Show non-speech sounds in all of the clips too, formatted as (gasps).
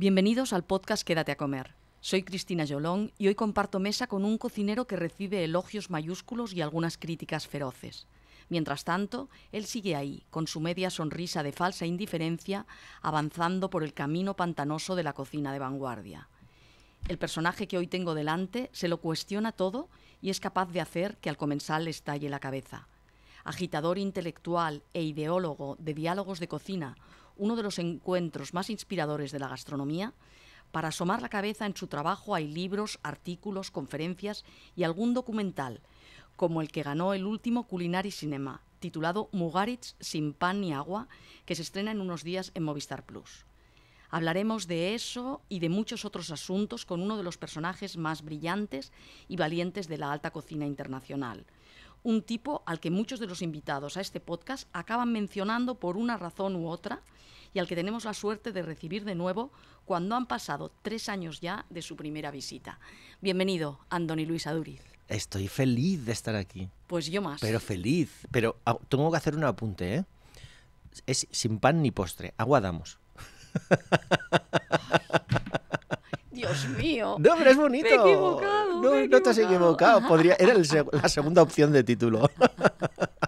Bienvenidos al podcast Quédate a comer. Soy Cristina Yolón y hoy comparto mesa con un cocinero que recibe elogios mayúsculos y algunas críticas feroces. Mientras tanto, él sigue ahí, con su media sonrisa de falsa indiferencia, avanzando por el camino pantanoso de la cocina de vanguardia. El personaje que hoy tengo delante se lo cuestiona todo y es capaz de hacer que al comensal le estalle la cabeza. Agitador intelectual e ideólogo de diálogos de cocina, uno de los encuentros más inspiradores de la gastronomía, para asomar la cabeza en su trabajo hay libros, artículos, conferencias y algún documental, como el que ganó el último Culinary Cinema, titulado Mugaritz sin pan ni agua, que se estrena en unos días en Movistar Plus. Hablaremos de eso y de muchos otros asuntos con uno de los personajes más brillantes y valientes de la alta cocina internacional. Un tipo al que muchos de los invitados a este podcast acaban mencionando por una razón u otra y al que tenemos la suerte de recibir de nuevo cuando han pasado tres años ya de su primera visita. Bienvenido, Andoni Luis Aduriz. Estoy feliz de estar aquí. Pues yo más. Pero feliz. Pero ah, tengo que hacer un apunte, ¿eh? Es sin pan ni postre. Aguadamos. (laughs) Dios mío. No, pero es bonito. Me he equivocado. No, no te has equivocado. Podría, era (laughs) la segunda opción de título. (laughs)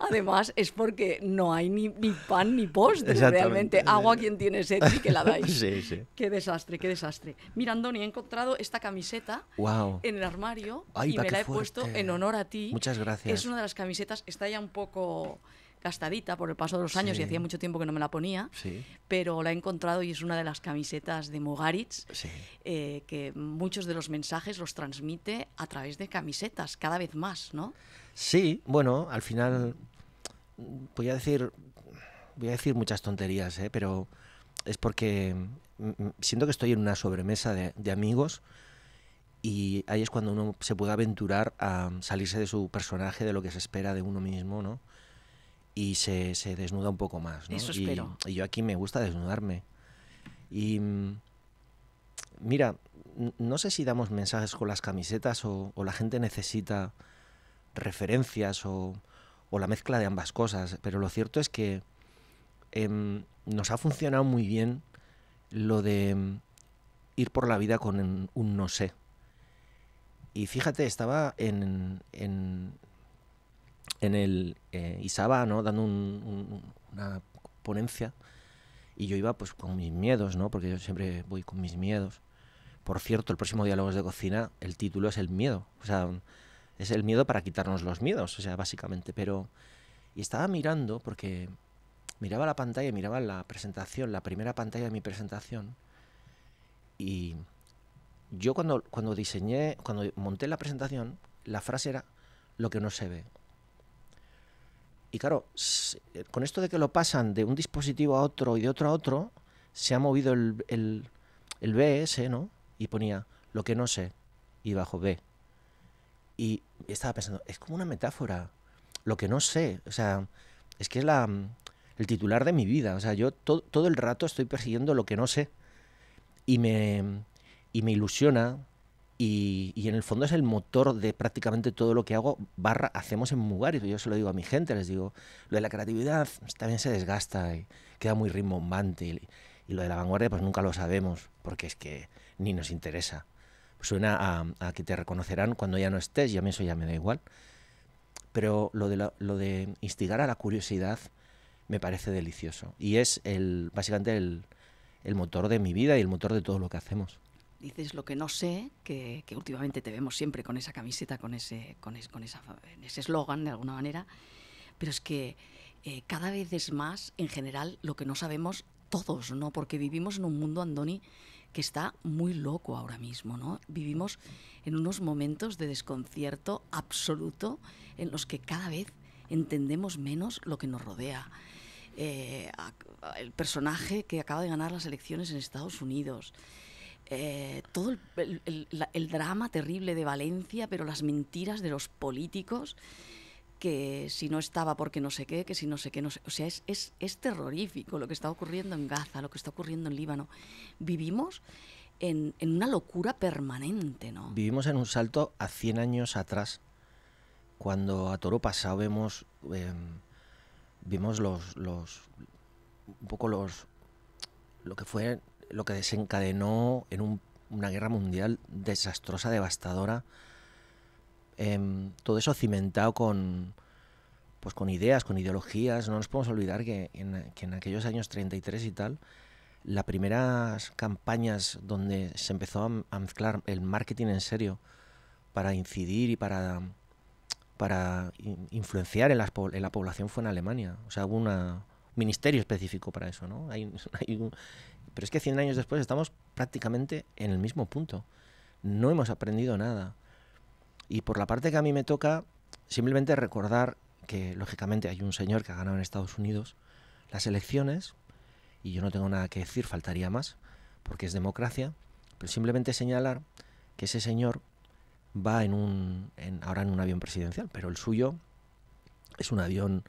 Además, es porque no hay ni, pan ni postre realmente. Agua quien tiene sed y que la dais. (laughs) Sí, sí. Qué desastre, qué desastre. ni he encontrado esta camiseta en el armario y me la he puesto en honor a ti. Muchas gracias. Es una de las camisetas, está ya un poco gastadita por el paso de los años y hacía mucho tiempo que no me la ponía, sí. pero la he encontrado y es una de las camisetas de Mogaritz, eh, que muchos de los mensajes los transmite a través de camisetas, cada vez más, ¿no? Sí, bueno, al final voy a decir, voy a decir muchas tonterías, ¿eh? pero es porque mm, mm, siento que estoy en una sobremesa de, amigos y ahí es cuando uno se puede aventurar a salirse de su personaje, de lo que se espera de uno mismo, ¿no? Y se, desnuda un poco más, ¿no? Y, yo aquí me gusta desnudarme. Y mm, mira, no sé si damos mensajes con las camisetas o la gente necesita referencias o, la mezcla de ambas cosas, pero lo cierto es que em, nos ha funcionado muy bien lo de em, ir por la vida con un no sé. Y fíjate, estaba en, en, el eh, Isaba, ¿no? Dando una ponencia y yo iba pues con mis miedos, ¿no? Porque yo siempre voy con mis miedos. Por cierto, el próximo Diálogos de Cocina, el título es El Miedo. O es el miedo para quitarnos los miedos, o sea, básicamente. Pero. Y estaba mirando, porque miraba la pantalla, miraba la presentación, la primera pantalla de mi presentación. Y yo cuando, cuando diseñé, cuando monté la presentación, la frase era lo que no se ve. Y claro, eh, con esto de que lo pasan de un dispositivo a otro y de otro a otro, se ha movido el, el, el BS, ¿no? Y ponía lo que no sé y bajo B. Y estaba pensando, es como una metáfora. Lo que no sé, o sea, es que es la, mm, el titular de mi vida. O sea, yo todo el rato estoy persiguiendo lo que no sé. Y me, y me ilusiona. Y, y, en el fondo es el motor de prácticamente todo lo que hago, barra, hacemos en Mugar. Y yo se lo digo a mi gente, les digo, lo de la creatividad también se desgasta, y queda muy rimbombante. y lo de la vanguardia, pues nunca lo sabemos, porque es que ni nos interesa suena a, que te reconocerán cuando ya no estés y a mí eso ya me da igual. Pero lo de, lo de instigar a la curiosidad me parece delicioso y es el, básicamente el, motor de mi vida y el motor de todo lo que hacemos dices lo que no sé, que, últimamente te vemos siempre con esa camiseta, con ese con, con ese eslogan de alguna manera, pero es que eh, cada vez es más en general lo que no sabemos todos, ¿no? Porque vivimos en un mundo, Andoni, que está muy loco ahora mismo, ¿no? Vivimos en unos momentos de desconcierto absoluto en los que cada vez entendemos menos lo que nos rodea. Eh, el personaje que acaba de ganar las elecciones en Estados Unidos, eh, todo el, el drama terrible de Valencia, pero las mentiras de los políticos que si no estaba porque no sé qué, que si no sé qué, no sé. O sea, es, terrorífico lo que está ocurriendo en Gaza, lo que está ocurriendo en Líbano. Vivimos en, una locura permanente, ¿no? Vivimos en un salto a 100 años atrás, cuando a toro pasado vemos, em, vimos los, un poco los, lo que fue, lo que desencadenó en una guerra mundial desastrosa, devastadora, Em, todo eso cimentado con, pues con ideas, con ideologías. No nos podemos olvidar que en, aquellos años 33 y tal, las primeras campañas donde se empezó a, mezclar el marketing en serio para incidir y para, para influenciar en, la población fue en Alemania. O sea, hubo un ministerio específico para eso, ¿no? (laughs) pero es que 100 años después estamos prácticamente en el mismo punto. No hemos aprendido nada. Y por la parte que a mí me toca, simplemente recordar que lógicamente hay un señor que ha ganado en Estados Unidos las elecciones, y yo no tengo nada que decir, faltaría más, porque es democracia, pero simplemente señalar que ese señor va en un, ahora en un avión presidencial, pero el suyo es un avión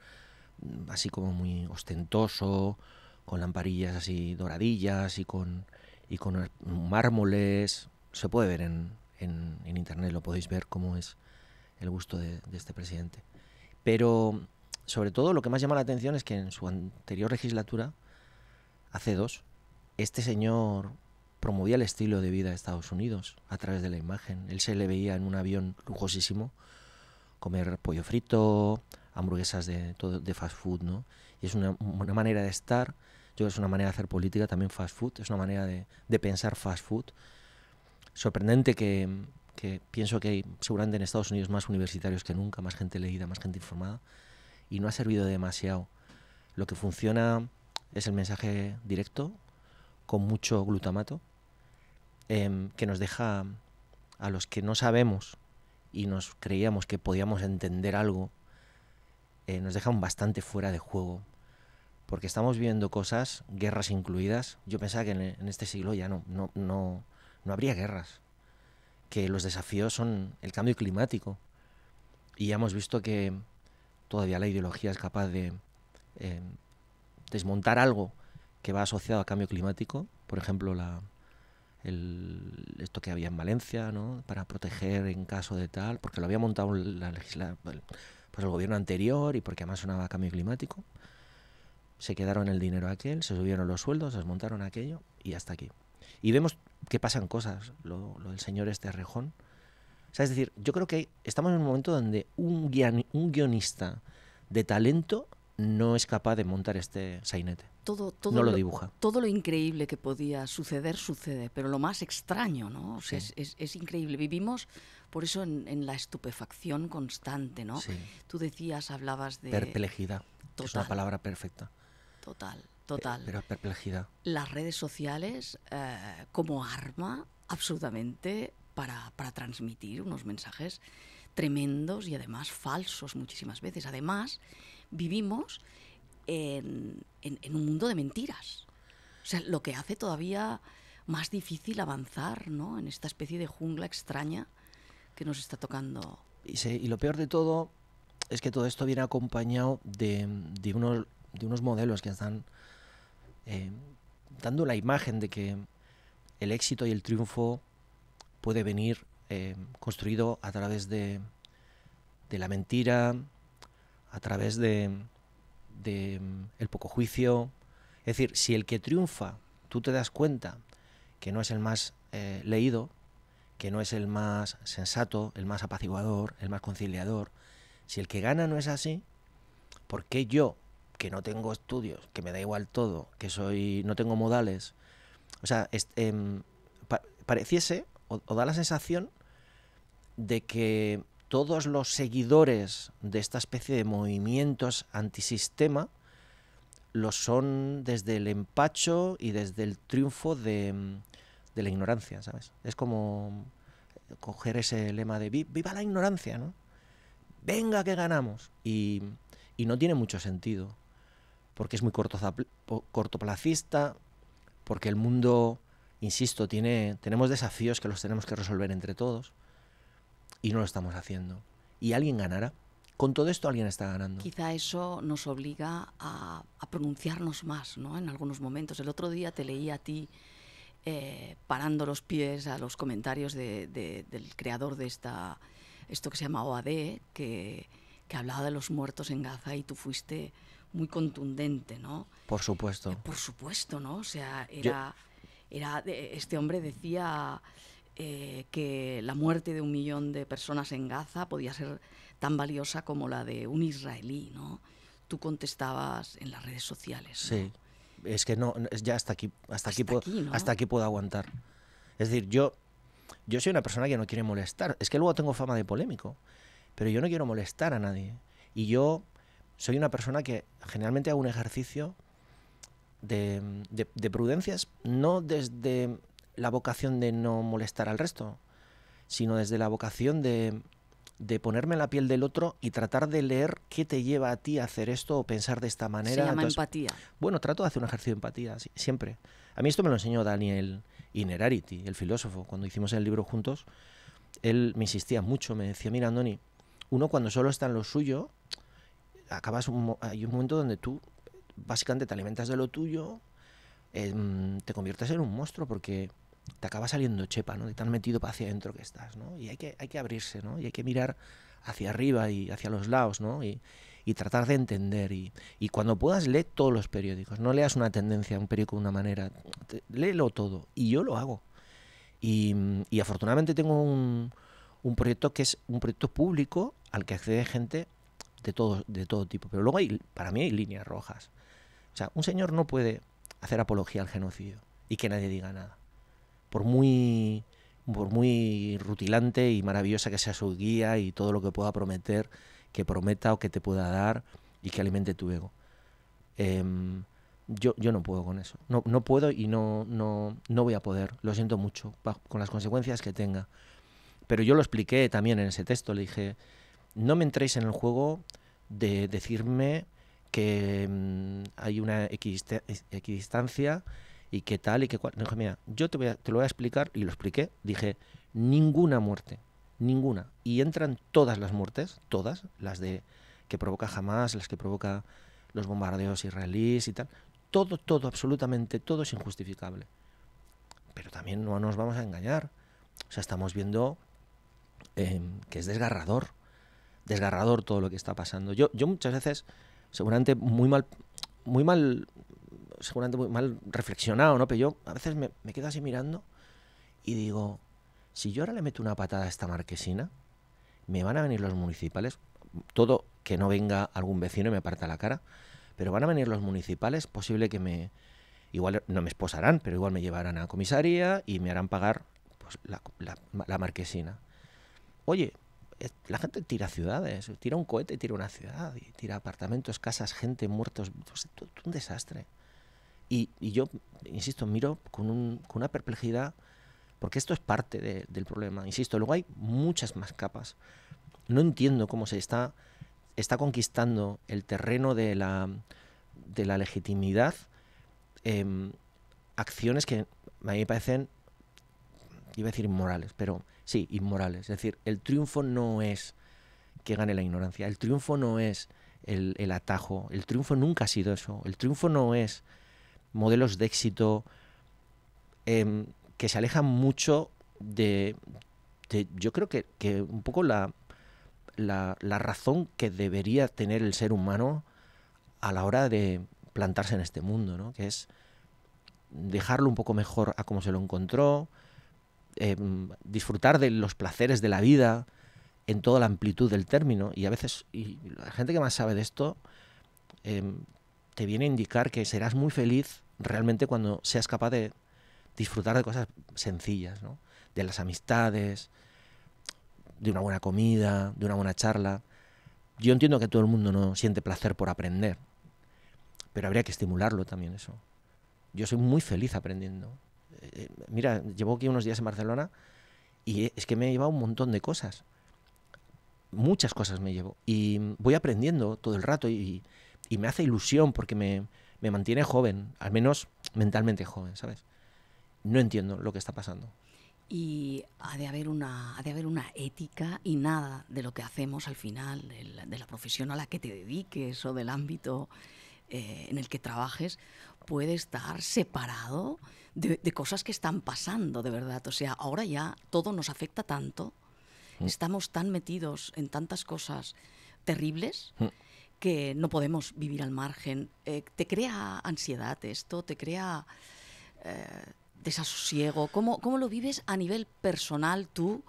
mm, así como muy ostentoso, con lamparillas así doradillas y con, y con mármoles, se puede ver en, en, internet lo podéis ver cómo es el gusto de, este presidente. Pero sobre todo lo que más llama la atención es que en su anterior legislatura, hace dos, este señor promovía el estilo de vida de Estados Unidos a través de la imagen. Él se le veía en un avión lujosísimo comer pollo frito, hamburguesas de, todo, de fast food, ¿no? Y es una, una manera de estar, yo creo que es una manera de hacer política también fast food, es una manera de, de pensar fast food sorprendente que, pienso que hay seguramente en Estados Unidos más universitarios que nunca, más gente leída, más gente informada, y no ha servido demasiado. Lo que funciona es el mensaje directo, con mucho glutamato, em, que nos deja a los que no sabemos y nos creíamos que podíamos entender algo, eh, nos un bastante fuera de juego. Porque estamos viendo cosas, guerras incluidas. Yo pensaba que en, este siglo ya no, no, no, no habría guerras, que los desafíos son el cambio climático. Y ya hemos visto que todavía la ideología es capaz de eh, desmontar algo que va asociado a cambio climático, por ejemplo, esto que había en Valencia, ¿no? para proteger en caso de tal, porque lo había montado la pues el gobierno anterior y porque además sonaba cambio climático. Se quedaron el dinero aquel, se subieron los sueldos, desmontaron aquello y hasta aquí y vemos que pasan cosas, lo, lo del señor este Rejón. O sea, es decir, yo creo que estamos en un momento donde un, un guionista de talento no es capaz de montar este sainete. Todo, todo no lo, dibuja. Todo lo increíble que podía suceder, sucede, pero lo más extraño, ¿no? es, es, increíble. Vivimos, por eso, en, la estupefacción constante, ¿no? Tú decías, hablabas de... Perplejidad. Total. Es una palabra perfecta. Total total. Pero perplejidad. Las redes sociales eh, como arma absolutamente para, transmitir unos mensajes tremendos y además falsos muchísimas veces. Además, vivimos en, un mundo de mentiras. O sea, lo que hace todavía más difícil avanzar, ¿no? En esta especie de jungla extraña que nos está tocando. Y, lo peor de todo es que todo esto viene acompañado de, de unos modelos que están Em, dando la imagen de que el éxito y el triunfo puede venir em, construido a través de, la mentira, a través de, em, el poco juicio. Es decir, si el que triunfa, tú te das cuenta que no es el más eh, leído, que no es el más sensato, el más apaciguador, el más conciliador, si el que gana no es así, ¿por qué yo que no tengo estudios, que me da igual todo, que soy no tengo modales. O sea, em, pareciese o, da la sensación de que todos los seguidores de esta especie de movimientos antisistema lo son desde el empacho y desde el triunfo de, em, la ignorancia, ¿sabes? Es como coger ese lema de viva la ignorancia, ¿no? Venga que ganamos. y no tiene mucho sentido porque es muy cortoplacista, porque el mundo, insisto, tiene, tenemos desafíos que los tenemos que resolver entre todos y no lo estamos haciendo. Y alguien ganará. Con todo esto alguien está ganando. Quizá eso nos obliga a, pronunciarnos más, ¿no? En algunos momentos. El otro día te leí a ti eh, parando los pies a los comentarios del creador de esta, esto que se llama OAD, que, que hablaba de los muertos en Gaza y tú fuiste muy contundente, ¿no? Por supuesto. Eh, por supuesto, ¿no? O sea, era, era eh, este hombre decía eh, que la muerte de un millón de personas en Gaza podía ser tan valiosa como la de un israelí, ¿no? Tú contestabas en las redes sociales. Sí. es que no, ya hasta aquí, hasta, aquí, puedo, hasta aquí puedo aguantar. Es decir, yo, yo soy una persona que no quiere molestar. Es que luego tengo fama de polémico, pero yo no quiero molestar a nadie. Y yo soy una persona que generalmente hago un ejercicio de, prudencias, no desde la vocación de no molestar al resto, sino desde la vocación de, ponerme en la piel del otro y tratar de leer qué te lleva a ti a hacer esto o pensar de esta manera. Se llama empatía. Bueno, trato de hacer un ejercicio de empatía, siempre. A mí esto me lo enseñó Daniel Inerarity, el filósofo, cuando hicimos el libro juntos. Él me insistía mucho, me decía, mira, Andoni, uno cuando solo está en lo suyo, acabas hay un momento donde tú básicamente te alimentas de lo tuyo, em, te conviertes en un monstruo porque te acaba saliendo chepa, ¿no? De tan metido para hacia adentro que estás, ¿no? Y hay que, hay que abrirse, ¿no? Y hay que mirar hacia arriba y hacia los lados, ¿no? Y, y tratar de entender. Y, y, cuando puedas, lee todos los periódicos. No leas una tendencia, un periódico de una manera. léelo todo. Y yo lo hago. Y, y afortunadamente tengo un, un proyecto que es un proyecto público al que accede gente de todo, de todo tipo. Pero luego hay, para mí hay líneas rojas. O sea, un señor no puede hacer apología al genocidio y que nadie diga nada. Por muy, por muy rutilante y maravillosa que sea su guía y todo lo que pueda prometer, que prometa o que te pueda dar y que alimente tu ego. Em, yo, yo no puedo con eso. No, no puedo y no, no, no voy a poder. Lo siento mucho, con las consecuencias que tenga. Pero yo lo expliqué también en ese texto. Le dije, no me entréis en el juego de decirme que mm, hay una equidistancia y que tal y que cual. No, mira, yo te, voy a, lo voy a explicar y lo expliqué. Dije, ninguna muerte, ninguna. Y entran todas las muertes, todas, las de que provoca Hamas, las que provoca los bombardeos israelíes y tal. Todo, todo, absolutamente todo es injustificable. Pero también no nos vamos a engañar. O sea, estamos viendo em, que es desgarrador desgarrador todo lo que está pasando. Yo, yo muchas veces, seguramente muy mal, muy mal, seguramente muy mal reflexionado, ¿no? Pero yo a veces me, quedo así mirando y digo, si yo ahora le meto una patada a esta marquesina, me van a venir los municipales, todo que no venga algún vecino y me aparta la cara, pero van a venir los municipales, posible que me, igual no me esposarán, pero igual me llevarán a comisaría y me harán pagar pues, la marquesina. Oye, la gente tira ciudades, tira un cohete tira una ciudad, y tira apartamentos, casas, gente, muertos, pues, es un desastre. Y, yo, insisto, miro con, una perplejidad, porque esto es parte del problema, insisto, luego hay muchas más capas. No entiendo cómo se está, está conquistando el terreno de la, de la legitimidad em, acciones que a mí me parecen, iba a decir inmorales, pero sí, inmorales. Es decir, el triunfo no es que gane la ignorancia, el triunfo no es el, atajo, el triunfo nunca ha sido eso, el triunfo no es modelos de éxito em, que se alejan mucho de, yo creo que, que un poco la, la, razón que debería tener el ser humano a la hora de plantarse en este mundo, ¿no? que es dejarlo un poco mejor a como se lo encontró, Em, disfrutar de los placeres de la vida en toda la amplitud del término. Y a veces, y la gente que más sabe de esto, em, te viene a indicar que serás muy feliz realmente cuando seas capaz de disfrutar de cosas sencillas, de las amistades, de una buena comida, de una buena charla. Yo entiendo que todo el mundo no siente placer por aprender, pero habría que estimularlo también eso. Yo soy muy feliz aprendiendo eh, eh, mira, llevo aquí unos días en Barcelona y eh, es que me he llevado un montón de cosas. Muchas cosas me llevo. Y voy aprendiendo todo el rato y, y me hace ilusión porque me, mantiene joven, al menos mentalmente joven, ¿sabes? No entiendo lo que está pasando y ha de haber una ha de haber una ética y nada de lo que hacemos al final de la, profesión a la que te dediques o del ámbito en el que trabajes puede estar separado de, cosas que están pasando de verdad. O sea, ahora ya todo nos afecta tanto, mm. estamos tan metidos en tantas cosas terribles. Mm. que no podemos vivir al margen. Eh, te crea ansiedad esto, te crea eh, desasosiego. ¿Cómo, ¿Cómo lo vives a nivel personal tú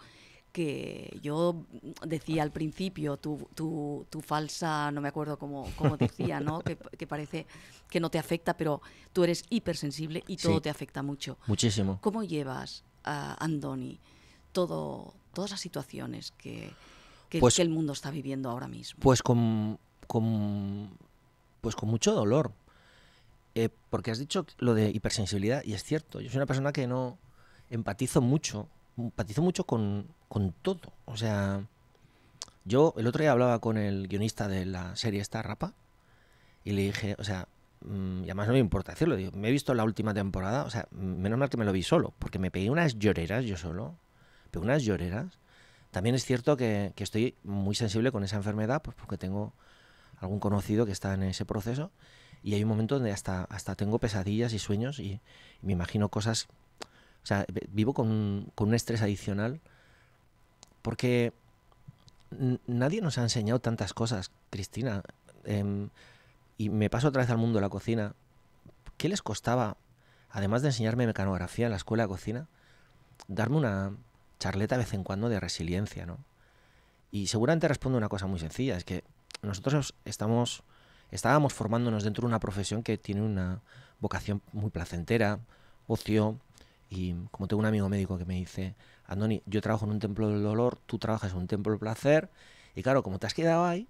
que yo decía al principio, tu, tu, tu falsa, no me acuerdo cómo, cómo (laughs) decía, ¿no? que, parece que no te afecta, pero tú eres hipersensible y todo te afecta mucho. Muchísimo. ¿Cómo llevas a Andoni todo, todas las situaciones que, que, pues el mundo está viviendo ahora mismo? Pues con, pues con mucho dolor. Eh, porque has dicho lo de hipersensibilidad, y es cierto, yo soy una persona que no empatizo mucho, empatizo mucho con, con todo. O sea, yo el otro día hablaba con el guionista de la serie esta, Rapa, y le dije, o sea, mm, y además no me importa decirlo, me he visto la última temporada, o sea, menos mal que me lo vi solo, porque me pedí unas lloreras yo solo, pero unas lloreras. También es cierto que, estoy muy sensible con esa enfermedad, pues porque tengo algún conocido que está en ese proceso, y hay un momento donde hasta, hasta tengo pesadillas y sueños y, y me imagino cosas, o sea, vivo con, con un estrés adicional porque nadie nos ha enseñado tantas cosas, Cristina. Em, y me paso otra vez al mundo de la cocina. ¿Qué les costaba, además de enseñarme mecanografía en la escuela de cocina, darme una charleta de vez en cuando de resiliencia, ¿no? Y seguramente respondo una cosa muy sencilla, es que nosotros estamos, estábamos formándonos dentro de una profesión que tiene una vocación muy placentera, ocio, y como tengo un amigo médico que me dice, Andoni, yo trabajo en un templo del dolor, tú trabajas en un templo del placer, y claro, como te has quedado ahí,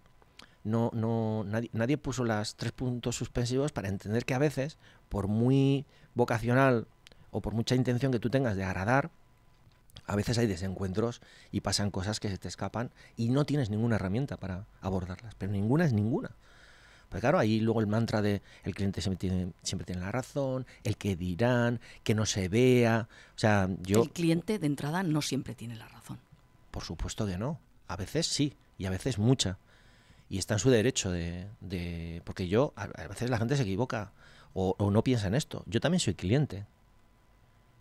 no, no, nadie, nadie puso las tres puntos suspensivos para entender que a veces, por muy vocacional o por mucha intención que tú tengas de agradar, a veces hay desencuentros y pasan cosas que se te escapan y no tienes ninguna herramienta para abordarlas, pero ninguna es ninguna claro, ahí luego el mantra de el cliente siempre tiene, siempre tiene la razón, el que dirán, que no se vea. O sea, yo. El cliente de entrada no siempre tiene la razón. Por supuesto que no. A veces sí, y a veces mucha. Y está en su derecho de. porque yo, a, veces la gente se equivoca o no piensa en esto. Yo también soy cliente.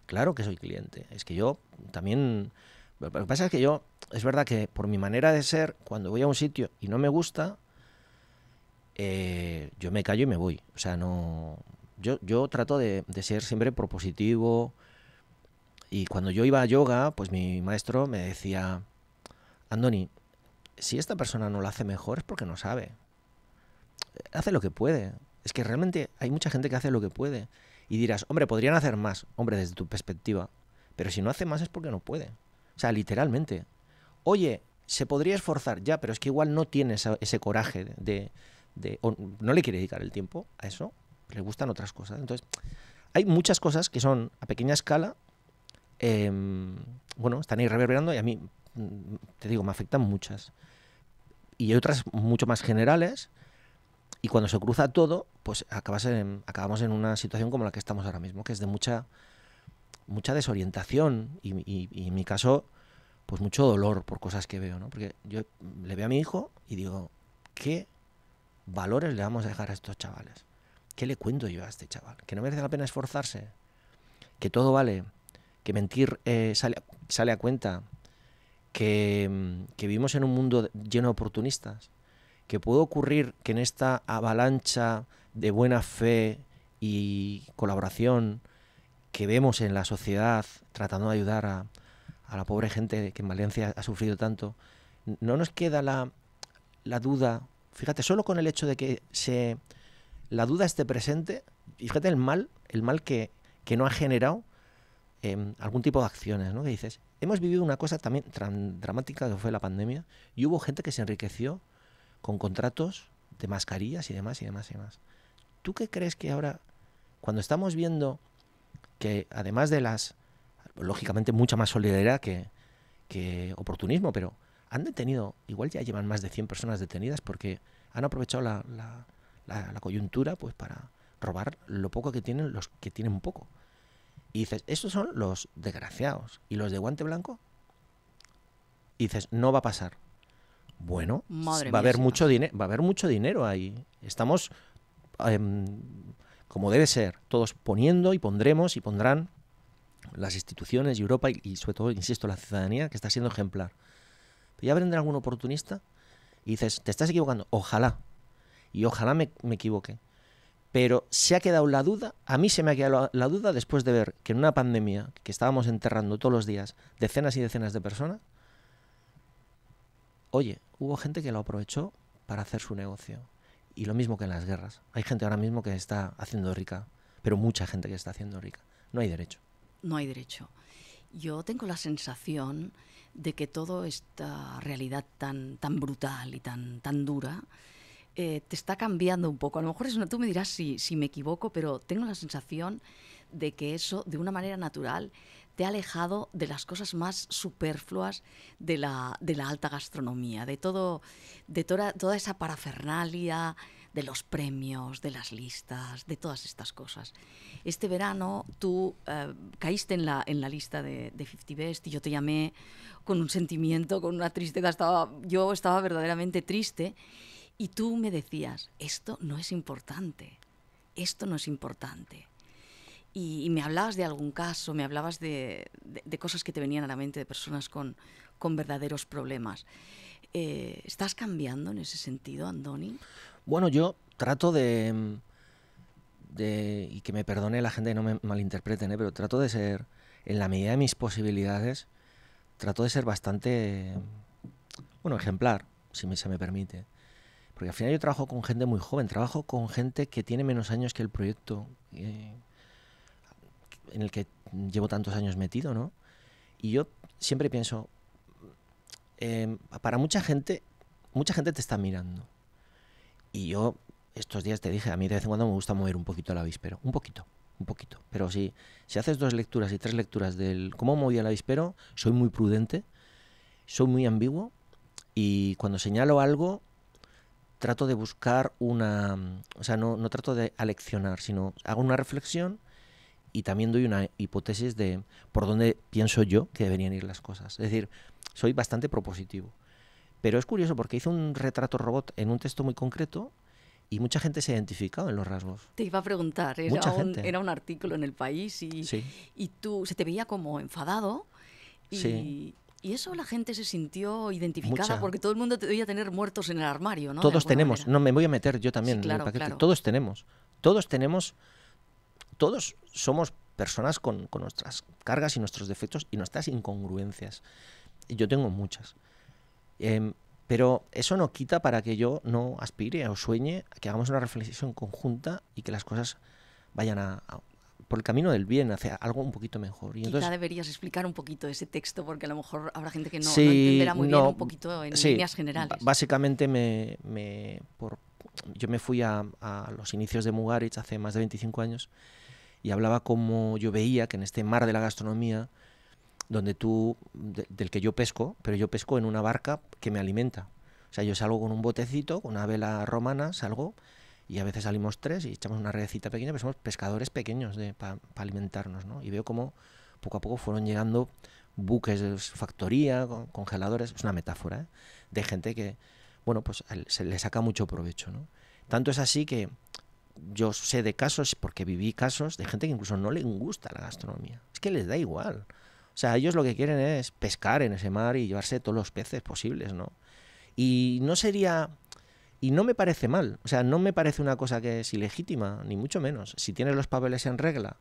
Claro que soy cliente. Es que yo también. Lo que pasa es que yo, es verdad que por mi manera de ser, cuando voy a un sitio y no me gusta, eh, yo me callo y me voy. O sea, no. Yo, trato de, ser siempre propositivo. Y cuando yo iba a yoga, pues mi maestro me decía, Andoni, si esta persona no lo hace mejor es porque no sabe. Hace lo que puede. Es que realmente hay mucha gente que hace lo que puede. Y dirás, hombre, podrían hacer más. Hombre, desde tu perspectiva. Pero si no hace más es porque no puede. O sea, literalmente. Oye, se podría esforzar ya, pero es que igual no tienes ese coraje de, no le quiere dedicar el tiempo a eso, le gustan otras cosas. Entonces, hay muchas cosas que son a pequeña escala, em, bueno, están ahí reverberando y a mí, mm, te digo, me afectan muchas. Y hay otras mucho más generales y cuando se cruza todo, pues acabas acabamos en una situación como la que estamos ahora mismo, que es de mucha, mucha desorientación y, y en mi caso, pues mucho dolor por cosas que veo, ¿no? Porque yo le veo a mi hijo y digo, ¿qué valores le vamos a dejar a estos chavales? ¿Qué le cuento yo a este chaval? ¿Que no merece la pena esforzarse? ¿Que todo vale? ¿Que mentir eh, sale, a cuenta? Mm, ¿Que, vivimos en un mundo lleno de oportunistas? ¿Que puede ocurrir que en esta avalancha de buena fe y colaboración que vemos en la sociedad tratando de ayudar a, a la pobre gente que en Valencia ha sufrido tanto, no nos queda la, la duda Fíjate, solo con el hecho de que se, la duda esté presente, fíjate el mal, el mal que, que no ha generado em, algún tipo de acciones, ¿no? Que dices, hemos vivido una cosa también dramática que fue la pandemia y hubo gente que se enriqueció con contratos de mascarillas y demás y demás y demás. ¿Tú qué crees que ahora, cuando estamos viendo que además de las, lógicamente mucha más solidaridad que, que oportunismo, pero han detenido, igual ya llevan más de 100 personas detenidas porque han aprovechado la, coyuntura pues para robar lo poco que tienen los que tienen poco. Y dices, estos son los desgraciados. ¿Y los de guante blanco? Y dices, no va a pasar. Bueno, va, a haber mucho dinero, va a haber mucho dinero ahí. Estamos, em, como debe ser, todos poniendo y pondremos y pondrán las instituciones, y Europa y, y sobre todo, insisto, la ciudadanía, que está siendo ejemplar. Pero ya vendrá algún oportunista y dices, te estás equivocando. Ojalá. Y ojalá me, equivoque. Pero se ha quedado la duda, a mí se me ha quedado la duda después de ver que en una pandemia que estábamos enterrando todos los días decenas y decenas de personas, oye, hubo gente que lo aprovechó para hacer su negocio. Y lo mismo que en las guerras. Hay gente ahora mismo que está haciendo rica, pero mucha gente que está haciendo rica. No hay derecho. No hay derecho. Yo tengo la sensación de que toda esta realidad tan, tan brutal y tan, tan dura eh, te está cambiando un poco. A lo mejor eso, tú me dirás si, me equivoco, pero tengo la sensación de que eso, de una manera natural, te ha alejado de las cosas más superfluas de la, de la alta gastronomía, de, todo, de toda, toda esa parafernalia de los premios, de las listas, de todas estas cosas. Este verano tú eh, caíste en la, en la lista de, 50 Best y yo te llamé con un sentimiento, con una tristeza. Estaba, yo estaba verdaderamente triste y tú me decías, esto no es importante, esto no es importante. Y, me hablabas de algún caso, me hablabas de, cosas que te venían a la mente, de personas con, verdaderos problemas. Eh, ¿Estás cambiando en ese sentido, Andoni? Bueno, yo trato mm, de, y que me perdone la gente y no me malinterpreten, ¿eh? pero trato de ser, en la medida de mis posibilidades, trato de ser bastante, bueno, ejemplar, si se me permite. Porque al final yo trabajo con gente muy joven, trabajo con gente que tiene menos años que el proyecto eh, en el que llevo tantos años metido, ¿no? Y yo siempre pienso, eh, para mucha gente, mucha gente te está mirando. Y yo estos días te dije, a mí de vez en cuando me gusta mover un poquito el avispero, un poquito, un poquito. Pero si, si haces dos lecturas y tres lecturas del cómo moví el avispero, soy muy prudente, soy muy ambiguo y cuando señalo algo trato de buscar una, o sea, no, no trato de aleccionar, sino hago una reflexión y también doy una hipótesis de por dónde pienso yo que deberían ir las cosas. Es decir, soy bastante propositivo. Pero es curioso porque hizo un retrato robot en un texto muy concreto y mucha gente se ha identificado en los rasgos. Te iba a preguntar, era, un, era un, artículo en el país y, y, tú se te veía como enfadado y, y eso la gente se sintió identificada porque todo el mundo te debía tener muertos en el armario, ¿no? Todos tenemos, no me voy a meter yo también en el paquete, todos tenemos, todos tenemos, todos somos personas con, con nuestras cargas y nuestros defectos y nuestras incongruencias. Yo tengo muchas. Em, pero eso no quita para que yo no aspire o sueñe que hagamos una reflexión conjunta y que las cosas vayan por el camino del bien, hacia algo un poquito mejor. Y Quizá entonces, deberías explicar un poquito ese texto, porque a lo mejor habrá gente que no, entenderá muy bien un poquito en líneas generales. Básicamente, me, yo me fui a, a, los inicios de Mugaritz hace más de 25 años y hablaba como yo veía que en este mar de la gastronomía donde tú, del que yo pesco, pero yo pesco en una barca que me alimenta. O sea, yo salgo con un botecito, con una vela romana, salgo y a veces salimos tres y echamos una redecita pequeña, pero somos pescadores pequeños para alimentarnos, Y veo cómo poco a poco fueron llegando buques de factoría, congeladores, es una metáfora, ¿eh? de gente que, bueno, pues se le saca mucho provecho, ¿no? Tanto es así que yo sé de casos, porque viví casos, de gente que incluso no le gusta la gastronomía, es que les da igual. O sea, ellos lo que quieren es pescar en ese mar y llevarse todos los peces posibles, ¿no? Y no sería... Y no me parece mal, o sea, no me parece una cosa que es ilegítima, ni mucho menos. Si tienes los papeles en regla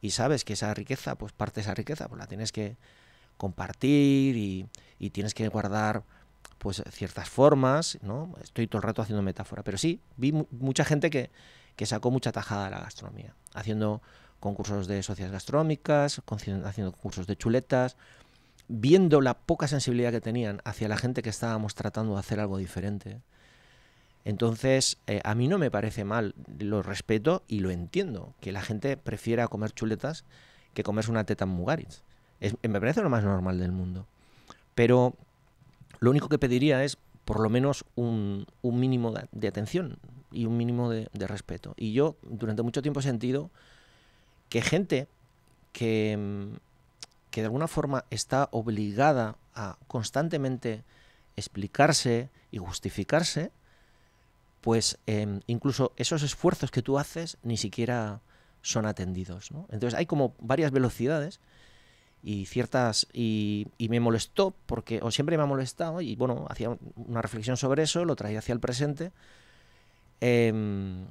y sabes que esa riqueza, pues parte de esa riqueza, pues la tienes que compartir y, tienes que guardar pues ciertas formas, ¿no? Estoy todo el rato haciendo metáfora, pero sí, vi mucha gente que, que sacó mucha tajada a la gastronomía, haciendo concursos de sociedades gastronómicas, haciendo cursos de chuletas, viendo la poca sensibilidad que tenían hacia la gente que estábamos tratando de hacer algo diferente. Entonces, eh, a mí no me parece mal, lo respeto y lo entiendo, que la gente prefiera comer chuletas que comerse una teta en Mugaritz. Es, me parece lo más normal del mundo. Pero lo único que pediría es por lo menos un, mínimo de, atención y un mínimo de respeto. Y yo durante mucho tiempo he sentido que gente que, mm, que de alguna forma está obligada a constantemente explicarse y justificarse, pues em, incluso esos esfuerzos que tú haces ni siquiera son atendidos. Entonces hay como varias velocidades y ciertas y, me molestó porque o siempre me ha molestado y bueno hacía una reflexión sobre eso lo traía hacia el presente em,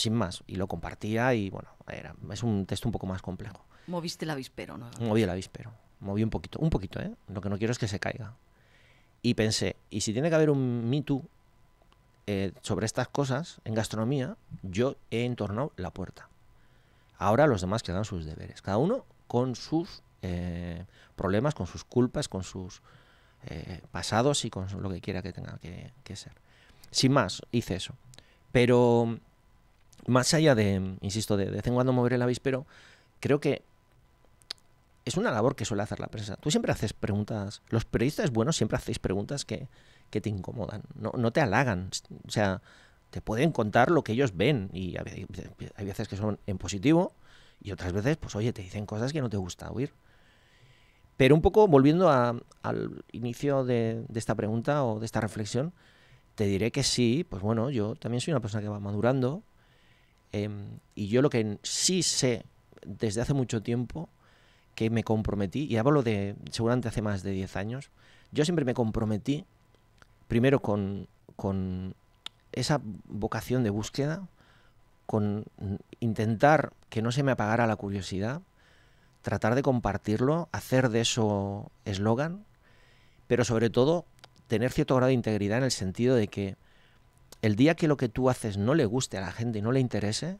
sin más. Y lo compartía y bueno, era, es un texto un poco más complejo. Moviste el avispero, ¿no? Moví el avispero. Moví un poquito, un poquito, ¿eh? Lo que no quiero es que se caiga. Y pensé, y si tiene que haber un Me Too eh, sobre estas cosas en gastronomía, yo he entornado la puerta. Ahora los demás quedan sus deberes. Cada uno con sus eh, problemas, con sus culpas, con sus eh, pasados y con lo que quiera que tenga que ser. Sin más, hice eso. Pero más allá de, insisto, de, de vez en cuando mover el avispero, creo que es una labor que suele hacer la prensa. Tú siempre haces preguntas, los periodistas buenos siempre hacéis preguntas que, te incomodan, no, te halagan, o sea, te pueden contar lo que ellos ven y hay, veces que son en positivo y otras veces, pues oye, te dicen cosas que no te gusta oír. Pero un poco volviendo al inicio de, esta pregunta o de esta reflexión, te diré que sí, pues bueno, yo también soy una persona que va madurando, Em, y yo lo que sí sé desde hace mucho tiempo que me comprometí, y hablo de seguramente hace más de 10 años, yo siempre me comprometí primero con, con esa vocación de búsqueda, con intentar que no se me apagara la curiosidad, tratar de compartirlo, hacer de eso eslogan, pero sobre todo tener cierto grado de integridad en el sentido de que el día que lo que tú haces no le guste a la gente y no le interese,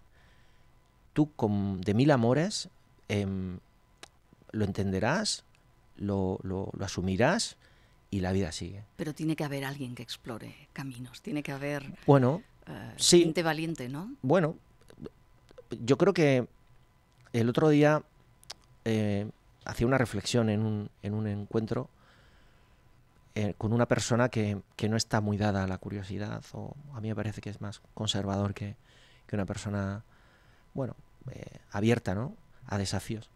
tú con, de mil amores em, lo entenderás, lo, asumirás y la vida sigue. Pero tiene que haber alguien que explore caminos, tiene que haber bueno, eh, gente valiente, ¿no? Bueno, yo creo que el otro día eh, hacía una reflexión en un, en un encuentro eh, con una persona que, no está muy dada a la curiosidad, o a mí me parece que es más conservador que, una persona, bueno, eh, abierta, ¿no? A desafíos.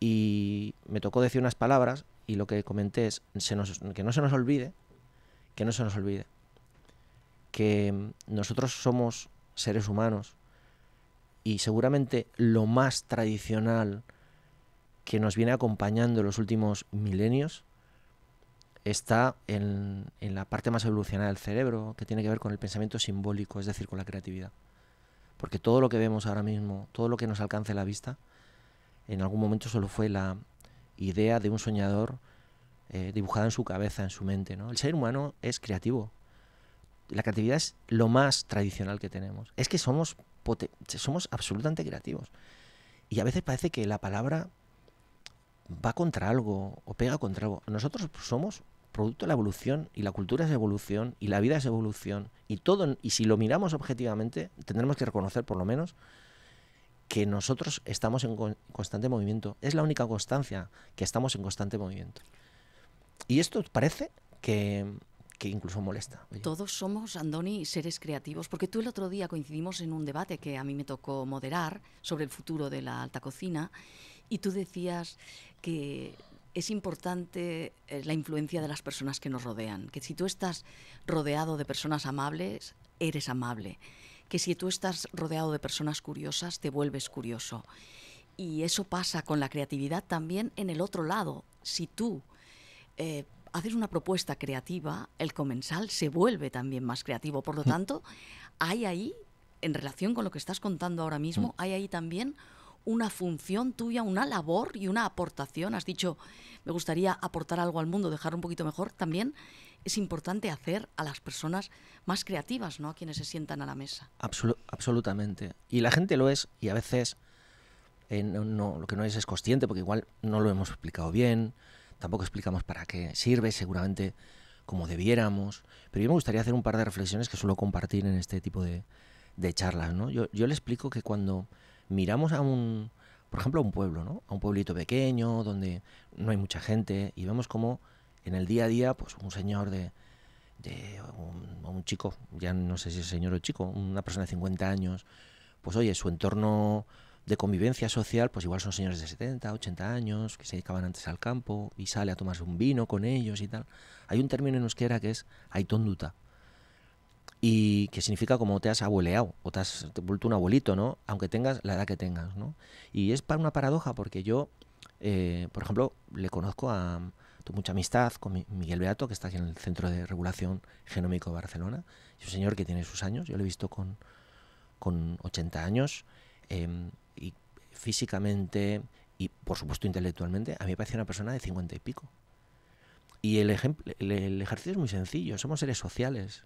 Y me tocó decir unas palabras y lo que comenté es que no se nos olvide, que no se nos olvide, que nosotros somos seres humanos y seguramente lo más tradicional que nos viene acompañando en los últimos milenios está en, la parte más evolucionada del cerebro, que tiene que ver con el pensamiento simbólico, es decir, con la creatividad. Porque todo lo que vemos ahora mismo, todo lo que nos alcance la vista, en algún momento solo fue la idea de un soñador eh, dibujada en su cabeza, en su mente. ¿no? El ser humano es creativo. La creatividad es lo más tradicional que tenemos. Es que somos, somos absolutamente creativos. Y a veces parece que la palabra va contra algo o pega contra algo. Nosotros somos producto de la evolución y la cultura es evolución y la vida es evolución y todo y si lo miramos objetivamente tendremos que reconocer por lo menos que nosotros estamos en constante movimiento es la única constancia que estamos en constante movimiento y esto parece que, incluso molesta. Todos somos, Andoni, seres creativos, porque tú el otro día coincidimos en un debate que a mí me tocó moderar sobre el futuro de la alta cocina y tú decías que es importante eh, la influencia de las personas que nos rodean. Que si tú estás rodeado de personas amables, eres amable. Que si tú estás rodeado de personas curiosas, te vuelves curioso. Y eso pasa con la creatividad también en el otro lado. Si tú eh, haces una propuesta creativa, el comensal se vuelve también más creativo. Por lo mm. tanto, hay ahí, en relación con lo que estás contando ahora mismo, mm. hay ahí también una función tuya, una labor y una aportación. Has dicho, me gustaría aportar algo al mundo, dejar un poquito mejor. También es importante hacer a las personas más creativas, ¿no? A quienes se sientan a la mesa. absolutamente. Y la gente lo es y a veces eh, no, lo que no es es consciente porque igual no lo hemos explicado bien, tampoco explicamos para qué sirve seguramente como debiéramos. Pero yo me gustaría hacer un par de reflexiones que suelo compartir en este tipo de, de charlas, Yo, yo le explico que cuando miramos a un, por ejemplo, a un pueblo, ¿no? A un pueblito pequeño donde no hay mucha gente y vemos como en el día a día, pues un señor de, un, chico, ya no sé si es señor o chico, una persona de 50 años, pues oye, su entorno de convivencia social, pues igual son señores de 70, 80 años, que se dedicaban antes al campo y sale a tomarse un vino con ellos y tal. Hay un término en euskera que es aitonduta, y que significa como te has abueleado o te has vuelto un abuelito, ¿no? Aunque tengas la edad que tengas, ¿no? Y es para una paradoja porque yo, eh, por ejemplo, le conozco a mucha amistad con Miguel Beato que está aquí en el Centro de Regulación Genómico de Barcelona, es un señor que tiene sus años, yo lo he visto con con 80 años em, y físicamente y por supuesto intelectualmente a mí me parece una persona de 50 y pico. Y el, el, el ejercicio es muy sencillo, somos seres sociales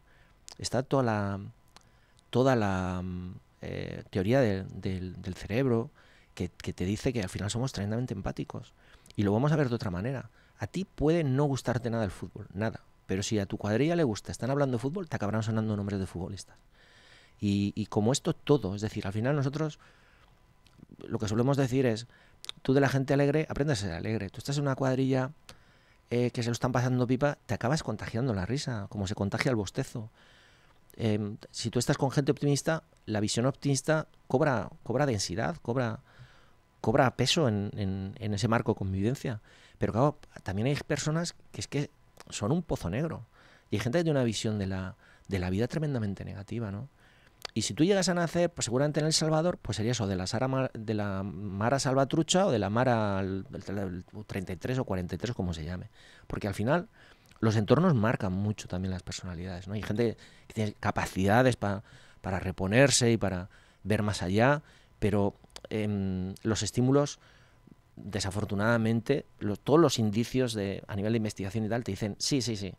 está toda la, toda la mm, eh, teoría del cerebro que, te dice que al final somos tremendamente empáticos. Y lo vamos a ver de otra manera. A ti puede no gustarte nada el fútbol, nada. Pero si a tu cuadrilla le gusta, están hablando de fútbol, te acabarán sonando nombres de futbolistas. Y, como esto todo, es decir, al final nosotros lo que solemos decir es, tú de la gente alegre, aprendes a ser alegre. Tú estás en una cuadrilla eh, que se lo están pasando pipa, te acabas contagiando la risa, como se contagia el bostezo. Em, si tú estás con gente optimista, la visión optimista cobra, cobra densidad, cobra, cobra peso en, en, ese marco de convivencia. Pero claro, también hay personas que es que son un pozo negro. Y hay gente que tiene una visión de la, de la vida tremendamente negativa, ¿no? Y si tú llegas a nacer, pues seguramente en El Salvador, pues sería eso, de la, Sara, de la Mara Salvatrucha o de la Mara 33 o 43, como se llame. Porque al final, los entornos marcan mucho también las personalidades, ¿no? Hay gente que tiene capacidades para reponerse y para ver más allá, pero em, los estímulos, desafortunadamente, todos los indicios de, a nivel de investigación y tal te dicen, sí, sí, sí,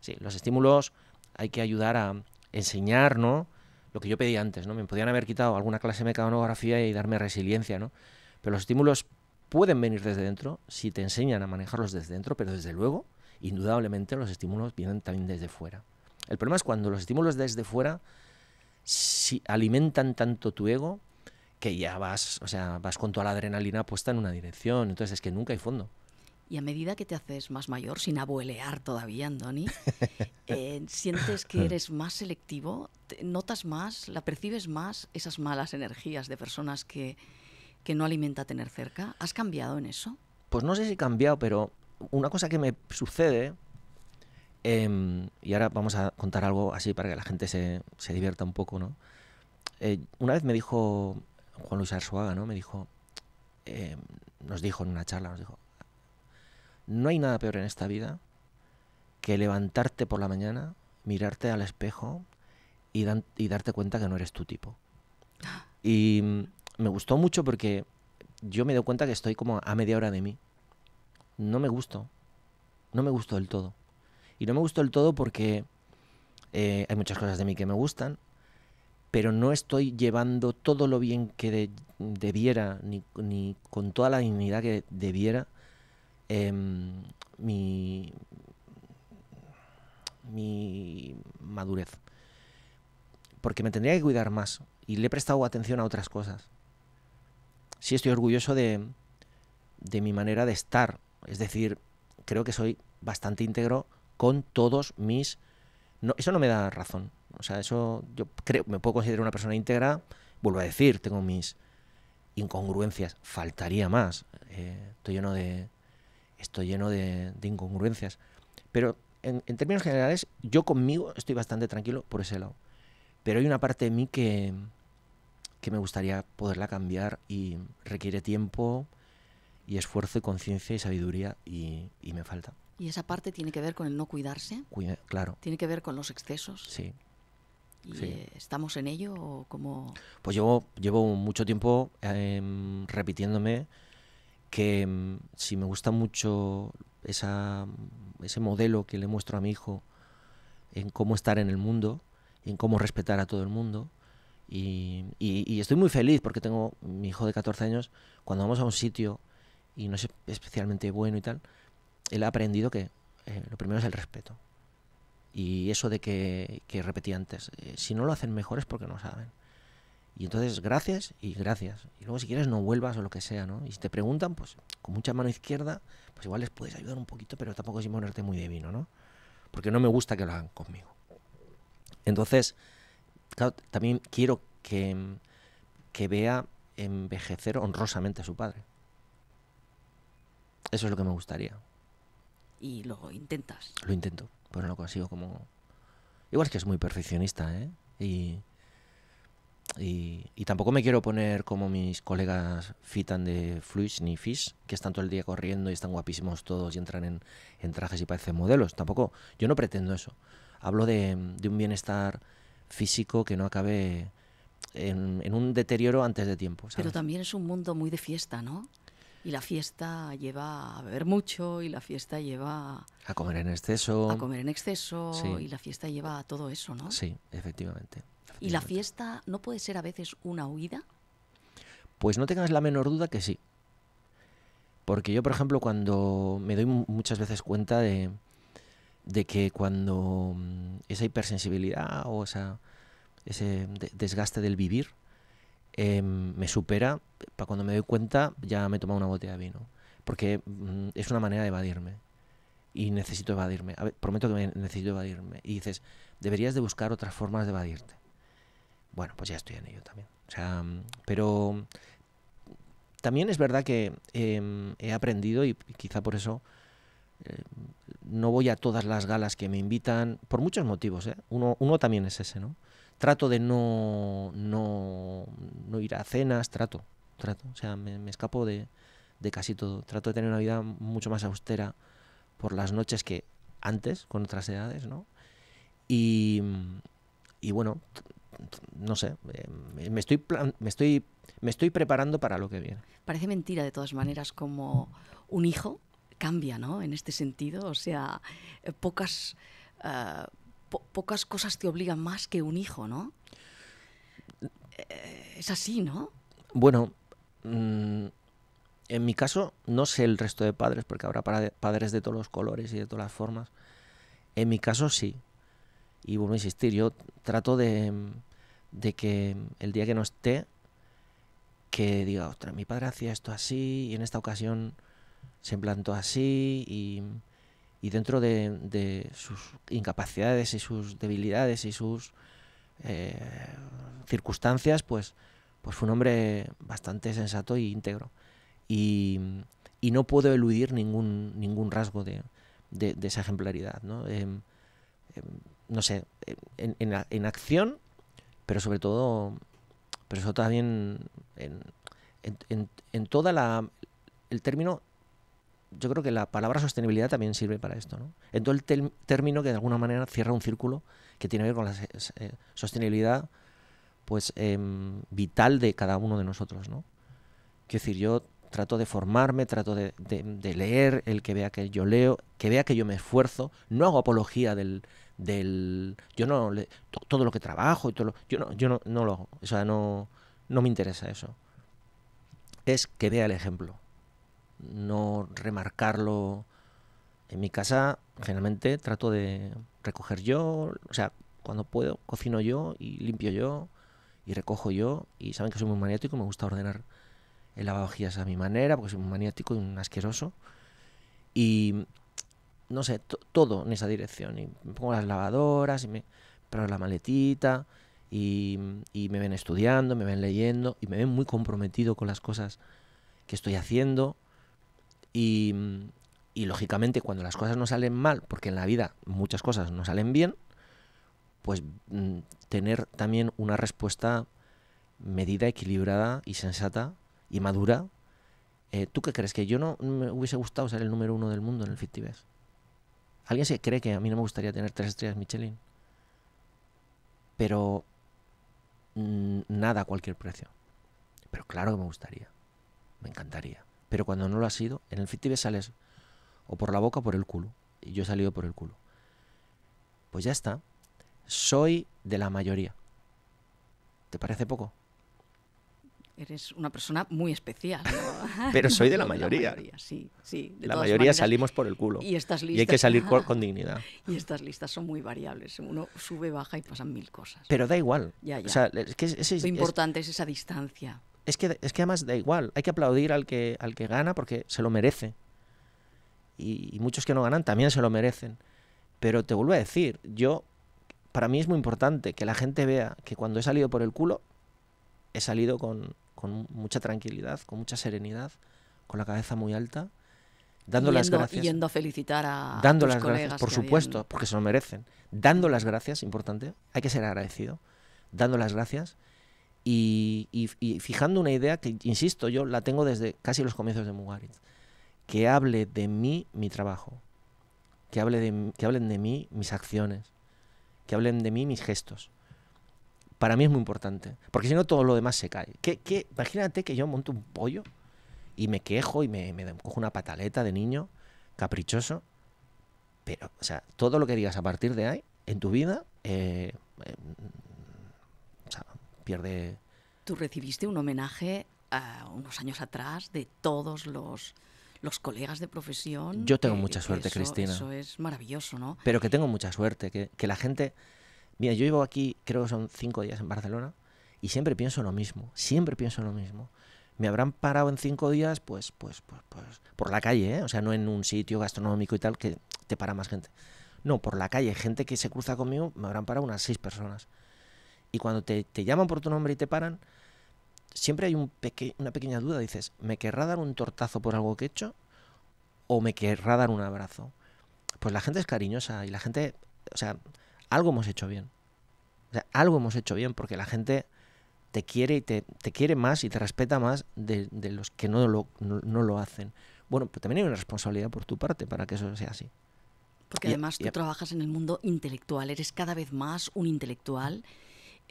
sí, los estímulos hay que ayudar a enseñar, ¿no? Lo que yo pedí antes, ¿no? Me podían haber quitado alguna clase de mecanografía y darme resiliencia, ¿no? Pero los estímulos pueden venir desde dentro si te enseñan a manejarlos desde dentro, pero desde luego indudablemente los estímulos vienen también desde fuera. El problema es cuando los estímulos desde fuera si alimentan tanto tu ego que ya vas, o sea, vas con toda la adrenalina puesta en una dirección, entonces es que nunca hay fondo. Y a medida que te haces más mayor, sin abuelear todavía, Andoni, (laughs) eh, sientes que eres más selectivo, notas más, la percibes más esas malas energías de personas que, que no alimenta tener cerca. ¿Has cambiado en eso? Pues no sé si he cambiado, pero una cosa que me sucede, em, y ahora vamos a contar algo así para que la gente se, divierta un poco, ¿no? Eh, una vez me dijo Juan Luis Arzuaga, ¿no? Me dijo, em, nos dijo en una charla, nos dijo, no hay nada peor en esta vida que levantarte por la mañana, mirarte al espejo y, y darte cuenta que no eres tu tipo. (gasps) Y mm, me gustó mucho porque yo me doy cuenta que estoy como a media hora de mí no me gustó. No me gustó del todo. Y no me gustó del todo porque eh, hay muchas cosas de mí que me gustan, pero no estoy llevando todo lo bien que debiera, ni, con toda la dignidad que debiera, em, mi, mi madurez. Porque me tendría que cuidar más y le he prestado atención a otras cosas. Sí estoy orgulloso de, de mi manera de estar es decir, creo que soy bastante íntegro con todos mis... No, eso no me da razón. O sea, eso yo creo, me puedo considerar una persona íntegra. Vuelvo a decir, tengo mis incongruencias. Faltaría más. Eh, estoy lleno de... Estoy lleno de, incongruencias. Pero en, términos generales, yo conmigo estoy bastante tranquilo por ese lado. Pero hay una parte de mí que, que me gustaría poderla cambiar y requiere tiempo, y esfuerzo y conciencia y sabiduría y, me falta. ¿Y esa parte tiene que ver con el no cuidarse? claro. ¿Tiene que ver con los excesos? Sí. ¿Y eh, estamos en ello o cómo? Pues llevo, llevo mucho tiempo em, repitiéndome que em, si me gusta mucho esa, ese modelo que le muestro a mi hijo en cómo estar en el mundo, en cómo respetar a todo el mundo, y, y, estoy muy feliz porque tengo mi hijo de 14 años, cuando vamos a un sitio y no es especialmente bueno y tal, él ha aprendido que eh, lo primero es el respeto. Y eso de que, que repetí antes, eh, si no lo hacen mejor es porque no saben. Y entonces, gracias y gracias. Y luego, si quieres, no vuelvas o lo que sea, ¿no? Y si te preguntan, pues con mucha mano izquierda, pues igual les puedes ayudar un poquito, pero tampoco es ponerte muy de vino, ¿no? Porque no me gusta que lo hagan conmigo. Entonces, claro, también quiero que, que vea envejecer honrosamente a su padre. Eso es lo que me gustaría. Y lo intentas. Lo intento, pero no consigo como... Igual es que es muy perfeccionista, ¿eh? Y, y, tampoco me quiero poner como mis colegas fitan de Fluish ni Fish, que están todo el día corriendo y están guapísimos todos y entran en, trajes y parecen modelos. Tampoco, yo no pretendo eso. Hablo de, un bienestar físico que no acabe en, en, un deterioro antes de tiempo. Pero también es un mundo muy de fiesta, ¿no? Y la fiesta lleva a beber mucho, y la fiesta lleva... A comer en exceso. A comer en exceso, y la fiesta lleva a todo eso, ¿no? Sí, efectivamente, ¿Y la fiesta no puede ser a veces una huida? Pues no tengas la menor duda que sí. Porque yo, por ejemplo, cuando me doy muchas veces cuenta de, de que cuando mm, esa hipersensibilidad o ese desgaste del vivir Em, me supera, para cuando me doy cuenta ya me he tomado una botella de vino. Porque mm, es una manera de evadirme. Y necesito evadirme. prometo que necesito evadirme. Y dices, deberías de buscar otras formas de evadirte. Bueno, pues ya estoy en ello también. O sea, mm, pero también es verdad que em, he aprendido y quizá por eso em, no voy a todas las galas que me invitan, por muchos motivos. ¿eh? uno también es ese, ¿no? trato de no, no, ir a cenas, trato, trato. O sea, me, me escapo de, casi todo. Trato de tener una vida mucho más austera por las noches que antes, con otras edades, ¿no? Y, bueno, no sé, eh, me estoy, me, estoy, me estoy preparando para lo que viene. Parece mentira, de todas maneras, como un hijo cambia, ¿no? En este sentido, o sea, eh, pocas... Eh, pocas cosas te obligan más que un hijo, ¿no? Eh, es así, ¿no? Bueno, mm, en mi caso, no sé el resto de padres, porque habrá padres de todos los colores y de todas las formas. En mi caso, sí. Y vuelvo a insistir, yo trato de, de que el día que no esté, que diga, ostras, mi padre hacía esto así y en esta ocasión se implantó así y y dentro de, sus incapacidades y sus debilidades y sus eh, circunstancias, pues, pues fue un hombre bastante sensato e íntegro. Y, no puedo eludir ningún, ningún rasgo de, esa ejemplaridad. ¿no? Eh, eh, sé, en, acción, pero sobre todo, pero eso también en, en, en toda la el término yo creo que la palabra sostenibilidad también sirve para esto. ¿no? En todo el término que de alguna manera cierra un círculo que tiene que ver con la eh, sostenibilidad pues em, vital de cada uno de nosotros. ¿no? Quiero decir, yo trato de formarme, trato de, leer, el que vea que yo leo, que vea que yo me esfuerzo, no hago apología del... yo no... todo lo que trabajo y todo Yo no, yo no, lo hago, o sea, no, no me interesa eso. Es que vea el ejemplo no remarcarlo. En mi casa, generalmente trato de recoger yo, o sea, cuando puedo, cocino yo y limpio yo y recojo yo. Y saben que soy muy maniático, me gusta ordenar el lavavajillas a mi manera, porque soy muy maniático y un asqueroso. Y no sé, todo en esa dirección. Y me pongo las lavadoras y me pero la maletita. Y, y, me ven estudiando, me ven leyendo y me ven muy comprometido con las cosas que estoy haciendo. Y, lógicamente cuando las cosas no salen mal, porque en la vida muchas cosas no salen bien, pues mm, tener también una respuesta medida, equilibrada y sensata y madura. Eh, ¿Tú qué crees? ¿Que yo no me hubiese gustado ser el número uno del mundo en el TV. ¿Alguien se cree que a mí no me gustaría tener tres estrellas Michelin? Pero mm, nada a cualquier precio. Pero claro que me gustaría. Me encantaría. Pero cuando no lo ha sido, en el FitTV sales o por la boca o por el culo. Y yo he salido por el culo. Pues ya está. Soy de la mayoría. ¿Te parece poco? Eres una persona muy especial. (laughs) Pero soy de la mayoría. La mayoría, de la mayoría salimos por el culo. Y, hay que salir (laughs) con, dignidad. Y estas listas son muy variables. Uno sube, baja y pasan mil cosas. Pero da igual. Lo importante es esa distancia es que, es que además da igual, hay que aplaudir al que, al que gana porque se lo merece. Y, muchos que no ganan también se lo merecen. Pero te vuelvo a decir, yo, para mí es muy importante que la gente vea que cuando he salido por el culo, he salido con, mucha tranquilidad, con mucha serenidad, con la cabeza muy alta, dando las gracias. Yendo a felicitar a dando las gracias, por supuesto, porque se lo merecen. Dando las gracias, importante, hay que ser agradecido. Dando las gracias y, fijando una idea que, insisto, yo la tengo desde casi los comienzos de Mugaritz, que hable de mí mi trabajo, que, hable de, que hablen de mí mis acciones, que hablen de mí mis gestos. Para mí es muy importante, porque si no todo lo demás se cae. Imagínate que yo monto un pollo y me quejo y me, cojo una pataleta de niño caprichoso, pero, o sea, todo lo que digas a partir de ahí en tu vida eh, eh pierde... Tú recibiste un homenaje ah, unos años atrás de todos los, colegas de profesión. Yo tengo eh, mucha suerte, Cristina. Eso es maravilloso, ¿no? Pero que tengo mucha suerte, que, la gente... Mira, yo llevo aquí, creo que son cinco días en Barcelona, y siempre pienso lo mismo, siempre pienso lo mismo. Me habrán parado en cinco días, pues, pues, pues, pues por la calle, ¿eh? o sea, no en un sitio gastronómico y tal, que te para más gente. No, por la calle, gente que se cruza conmigo, me habrán parado unas seis personas. Y cuando te, llaman por tu nombre y te paran, siempre hay un una pequeña duda. Dices, ¿me querrá dar un tortazo por algo que he hecho? ¿O me querrá dar un abrazo? Pues la gente es cariñosa y la gente, o sea, algo hemos hecho bien. O sea, algo hemos hecho bien porque la gente te quiere y te, quiere más y te respeta más de, los que no lo, no, lo hacen. Bueno, pues también hay una responsabilidad por tu parte para que eso sea así. Porque además tú trabajas en el mundo intelectual, eres cada vez más un intelectual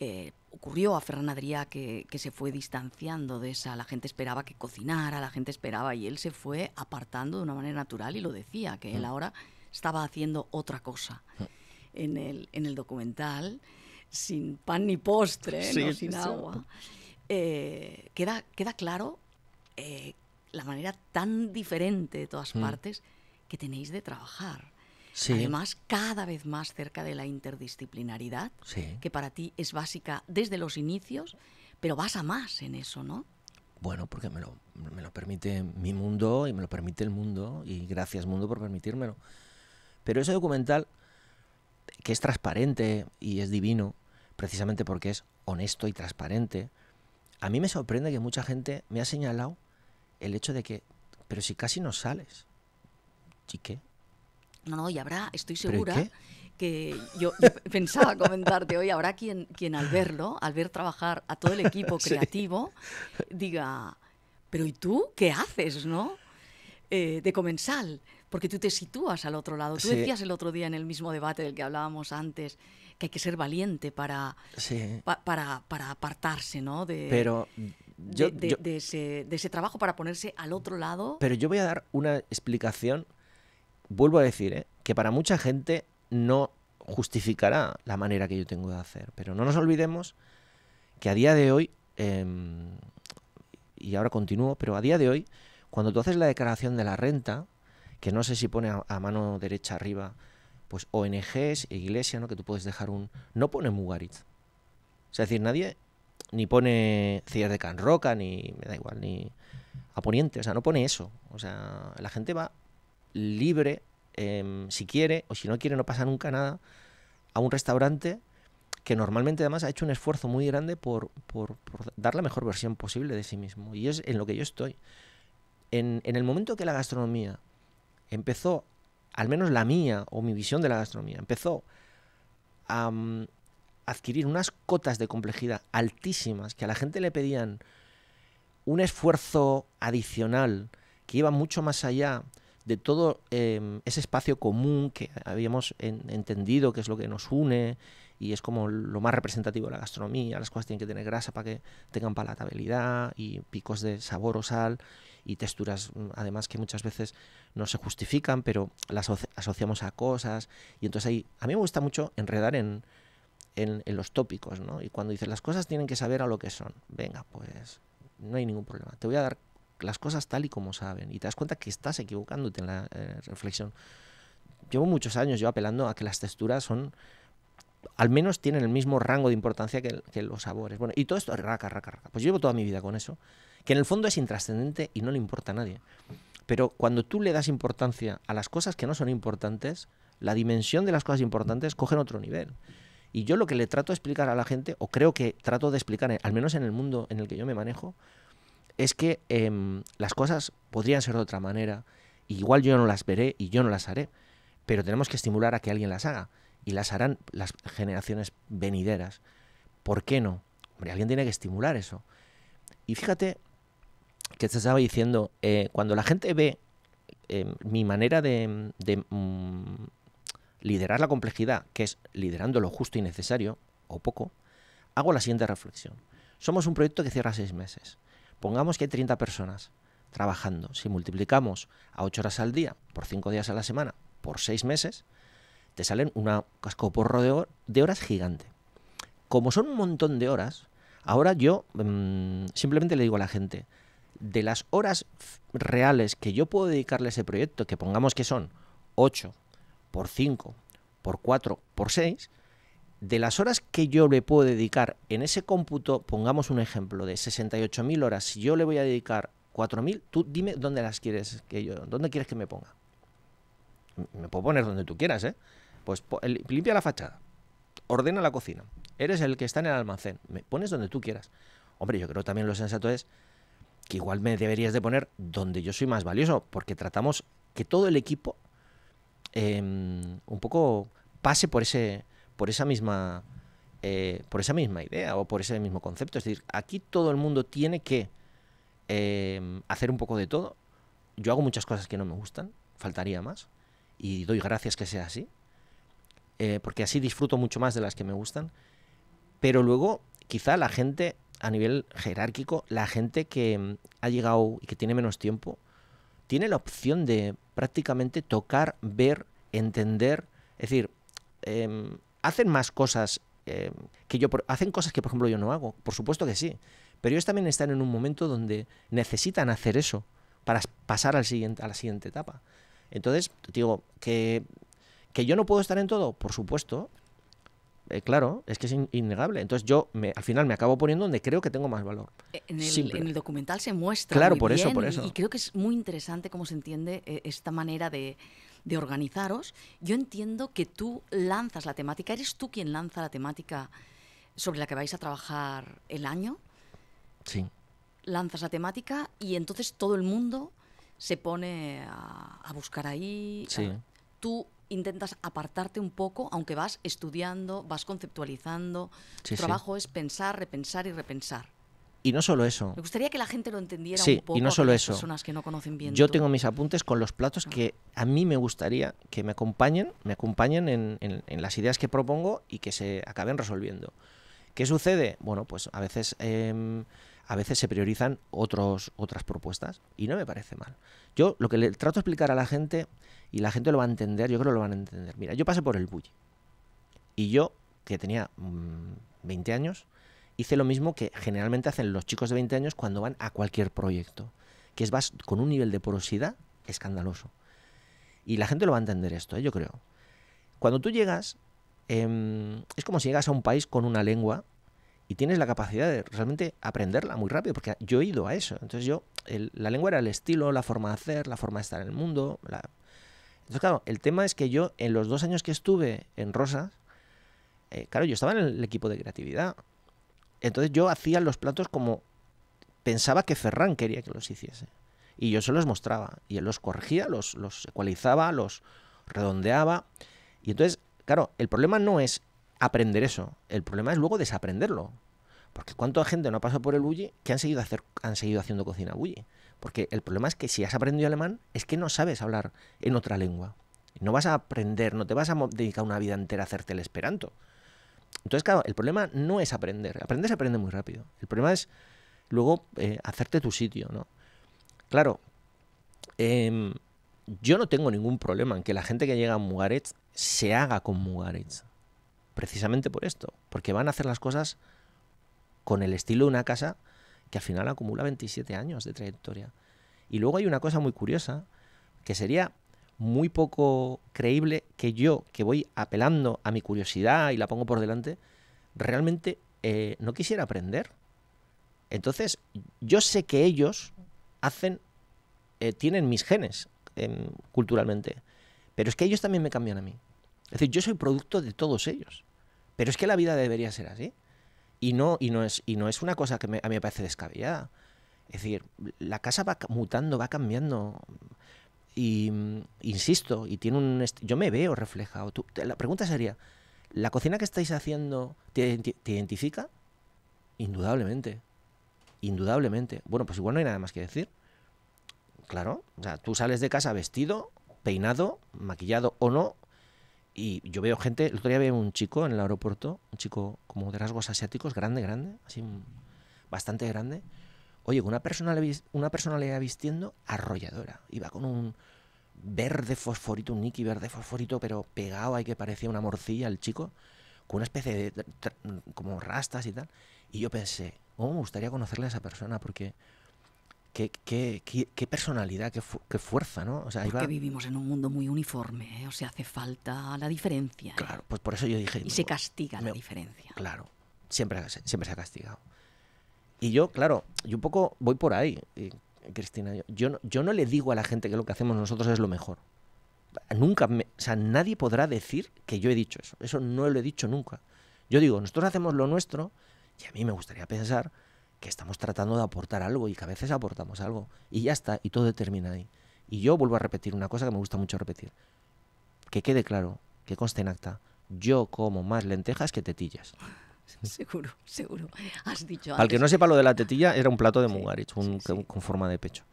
eh, ocurrió a Ferran Adrià que, se fue distanciando de esa. La gente esperaba que cocinara, la gente esperaba y él se fue apartando de una manera natural y lo decía, que él mm. ahora estaba haciendo otra cosa. Mm. En el, en el documental, sin pan ni postre, sin agua, eh, queda, claro eh, la manera tan diferente de todas mm. partes que tenéis de trabajar. Sí. Además, cada vez más cerca de la interdisciplinaridad, que para ti es básica desde los inicios, pero vas a más en eso, ¿no? Bueno, porque me lo, me lo permite mi mundo y me lo permite el mundo, y gracias mundo por permitírmelo. Pero ese documental, que es transparente y es divino, precisamente porque es honesto y transparente, a mí me sorprende que mucha gente me ha señalado el hecho de que, pero si casi no sales, chique no, no, y habrá, estoy segura que yo, (laughs) pensaba comentarte hoy, habrá quien, quien al verlo, al ver trabajar a todo el equipo (laughs) creativo, diga, pero ¿y tú qué haces, no? Eh, de comensal, porque tú te sitúas al otro lado. Tú decías el otro día en el mismo debate del que hablábamos antes que hay que ser valiente para, para, apartarse, ¿no? De, pero de, ese, de ese trabajo para ponerse al otro lado. Pero yo voy a dar una explicación vuelvo a decir, ¿eh? que para mucha gente no justificará la manera que yo tengo de hacer. Pero no nos olvidemos que a día de hoy, em, y ahora continúo, pero a día de hoy, cuando tú haces la declaración de la renta, que no sé si pone a, mano derecha arriba, pues ONGs, iglesia, ¿no? Que tú puedes dejar un... No pone Mugaritz. Es decir, nadie ni pone Cier de Can Roca, ni... Me da igual, ni... A Poniente, o sea, no pone eso. O sea, la gente va libre, em, si quiere o si no quiere, no pasa nunca nada, a un restaurante que normalmente además ha hecho un esfuerzo muy grande por, dar la mejor versión posible de sí mismo. Y es en lo que yo estoy. En, el momento que la gastronomía empezó, al menos la mía o mi visión de la gastronomía, empezó a mm, adquirir unas cotas de complejidad altísimas que a la gente le pedían un esfuerzo adicional que iba mucho más allá de todo em, ese espacio común que habíamos entendido que es lo que nos une y es como lo más representativo de la gastronomía. Las cosas tienen que tener grasa para que tengan palatabilidad y picos de sabor o sal y texturas mm, además que muchas veces no se justifican, pero las asociamos a cosas. Y entonces ahí, a mí me gusta mucho enredar en, los tópicos, ¿no? Y cuando dices las cosas tienen que saber a lo que son, venga, pues no hay ningún problema. Te voy a dar las cosas tal y como saben y te das cuenta que estás equivocándote en la eh, reflexión. Llevo muchos años yo apelando a que las texturas son, al menos tienen el mismo rango de importancia que, los sabores. Bueno, y todo esto, raca, raca, raca. Pues yo llevo toda mi vida con eso, que en el fondo es intrascendente y no le importa a nadie. Pero cuando tú le das importancia a las cosas que no son importantes, la dimensión de las cosas importantes cogen otro nivel. Y yo lo que le trato de explicar a la gente, o creo que trato de explicar, al menos en el mundo en el que yo me manejo, es que em, las cosas podrían ser de otra manera, igual yo no las veré y yo no las haré, pero tenemos que estimular a que alguien las haga, y las harán las generaciones venideras. ¿Por qué no? Hombre, alguien tiene que estimular eso. Y fíjate que te estaba diciendo, eh, cuando la gente ve em, mi manera de, mm, liderar la complejidad, que es liderando lo justo y necesario, o poco, hago la siguiente reflexión. Somos un proyecto que cierra seis meses pongamos que hay 30 personas trabajando, si multiplicamos a 8 horas al día por 5 días a la semana por 6 meses, te salen un cascoporro de, de horas gigante. Como son un montón de horas, ahora yo mm, simplemente le digo a la gente, de las horas reales que yo puedo dedicarle a ese proyecto, que pongamos que son 8 por 5 por 4 por 6, de las horas que yo le puedo dedicar en ese cómputo, pongamos un ejemplo de 68.000 horas, si yo le voy a dedicar 4.000, tú dime dónde las quieres que yo, dónde quieres que me ponga. Me puedo poner donde tú quieras, ¿eh? Pues limpia la fachada, ordena la cocina, eres el que está en el almacén, me pones donde tú quieras. Hombre, yo creo también lo sensato es que igual me deberías de poner donde yo soy más valioso, porque tratamos que todo el equipo em, un poco pase por ese por esa misma, eh, por esa misma idea o por ese mismo concepto. Es decir, aquí todo el mundo tiene que em, hacer un poco de todo. Yo hago muchas cosas que no me gustan, faltaría más, y doy gracias que sea así, eh, porque así disfruto mucho más de las que me gustan. Pero luego, quizá la gente, a nivel jerárquico, la gente que em, ha llegado y que tiene menos tiempo, tiene la opción de prácticamente tocar, ver, entender. Es decir, em, hacen más cosas eh, que yo, hacen cosas que por ejemplo yo no hago, por supuesto que sí, pero ellos también están en un momento donde necesitan hacer eso para pasar al siguiente, a la siguiente etapa. Entonces, digo, que, yo no puedo estar en todo, por supuesto, eh, claro, es que es innegable. Entonces yo me, al final me acabo poniendo donde creo que tengo más valor. E, en el, documental se muestra. Claro, por eso, por eso. Y, creo que es muy interesante cómo se entiende eh, esta manera de, de organizaros, yo entiendo que tú lanzas la temática, eres tú quien lanza la temática sobre la que vais a trabajar el año. Sí. Lanzas la temática y entonces todo el mundo se pone a, buscar ahí. Sí. Ah, tú intentas apartarte un poco, aunque vas estudiando, vas conceptualizando. tu trabajo es pensar, repensar y repensar. Y no solo eso. Me gustaría que la gente lo entendiera sí, un poco. Y no solo eso. Personas que no conocen bien. Yo tengo mis apuntes con los platos que ah. a mí me gustaría que me acompañen, me acompañen en, en, las ideas que propongo y que se acaben resolviendo. ¿Qué sucede? Bueno, pues a veces, em, a veces se priorizan otros, otras propuestas y no me parece mal. Yo lo que le trato de explicar a la gente, y la gente lo va a entender, yo creo que lo van a entender. Mira, yo pasé por el bully. Y yo, que tenía 20 mm, años, hice lo mismo que generalmente hacen los chicos de 20 años cuando van a cualquier proyecto, que es vas con un nivel de porosidad escandaloso. Y la gente lo va a entender esto, ¿eh? yo creo. Cuando tú llegas, em, es como si llegas a un país con una lengua y tienes la capacidad de realmente aprenderla muy rápido, porque yo he ido a eso. Entonces yo, la lengua era el estilo, la forma de hacer, la forma de estar en el mundo. Entonces claro, el tema es que yo en los dos años que estuve en Rosas, eh, claro, yo estaba en el equipo de creatividad, entonces yo hacía los platos como pensaba que Ferran quería que los hiciese. Y yo se los mostraba. Y él los corregía, los, los ecualizaba, los redondeaba. Y entonces, claro, el problema no es aprender eso. El problema es luego desaprenderlo. Porque cuánta gente no ha pasado por el bully que han seguido, han seguido haciendo cocina bully. Porque el problema es que si has aprendido alemán, es que no sabes hablar en otra lengua. No vas a aprender, no te vas a dedicar una vida entera a hacerte el esperanto. Entonces, claro, el problema no es aprender. Aprender se aprende muy rápido. El problema es luego eh, hacerte tu sitio, ¿no? Claro, em, yo no tengo ningún problema en que la gente que llega a Mugaretz se haga con Mugaretz. Precisamente por esto. Porque van a hacer las cosas con el estilo de una casa que al final acumula 27 años de trayectoria. Y luego hay una cosa muy curiosa, que sería muy poco creíble que yo, que voy apelando a mi curiosidad y la pongo por delante, realmente eh, no quisiera aprender. Entonces, yo sé que ellos hacen, eh, tienen mis genes em, culturalmente, pero es que ellos también me cambian a mí. Es decir, yo soy producto de todos ellos, pero es que la vida debería ser así. Y no, y no, es, y no es una cosa que a mí me parece descabellada. Es decir, la casa va mutando, va cambiando. Y mm, insisto, y tiene un yo me veo reflejado. Tú, la pregunta sería, ¿la cocina que estáis haciendo te, identifica? Indudablemente. Indudablemente. Bueno, pues igual no hay nada más que decir. Claro, o sea, tú sales de casa vestido, peinado, maquillado o no, y yo veo gente, el otro día veo un chico en el aeropuerto, un chico como de rasgos asiáticos, grande, grande, así bastante grande, Oye, una, persona le iba vistiendo arrolladora. Iba con un verde fosforito, un Nicky verde fosforito, pero pegado ahí que parecía una morcilla el chico, con una especie de como rastas y tal. Y yo pensé, oh, me gustaría conocerle a esa persona porque qué, qué, personalidad, qué, fuerza, ¿no? O sea, vivimos en un mundo muy uniforme, ¿eh? o sea, hace falta la diferencia. ¿eh? Claro, pues por eso yo dije... Y se castiga la diferencia. Claro, siempre, siempre se ha castigado. Y yo, claro, yo un poco voy por ahí, Cristina. Yo, no, le digo a la gente que lo que hacemos nosotros es lo mejor. Nunca, o sea, nadie podrá decir que yo he dicho eso. Eso no lo he dicho nunca. Yo digo, nosotros hacemos lo nuestro y a mí me gustaría pensar que estamos tratando de aportar algo y que a veces aportamos algo. Y ya está, y todo termina ahí. Y yo vuelvo a repetir una cosa que me gusta mucho repetir. Que quede claro, que conste en acta, yo como más lentejas que tetillas. (laughs) seguro, seguro. Has dicho Al que no sepa lo de la tetilla, era un plato de mungarich, un, con forma de pecho.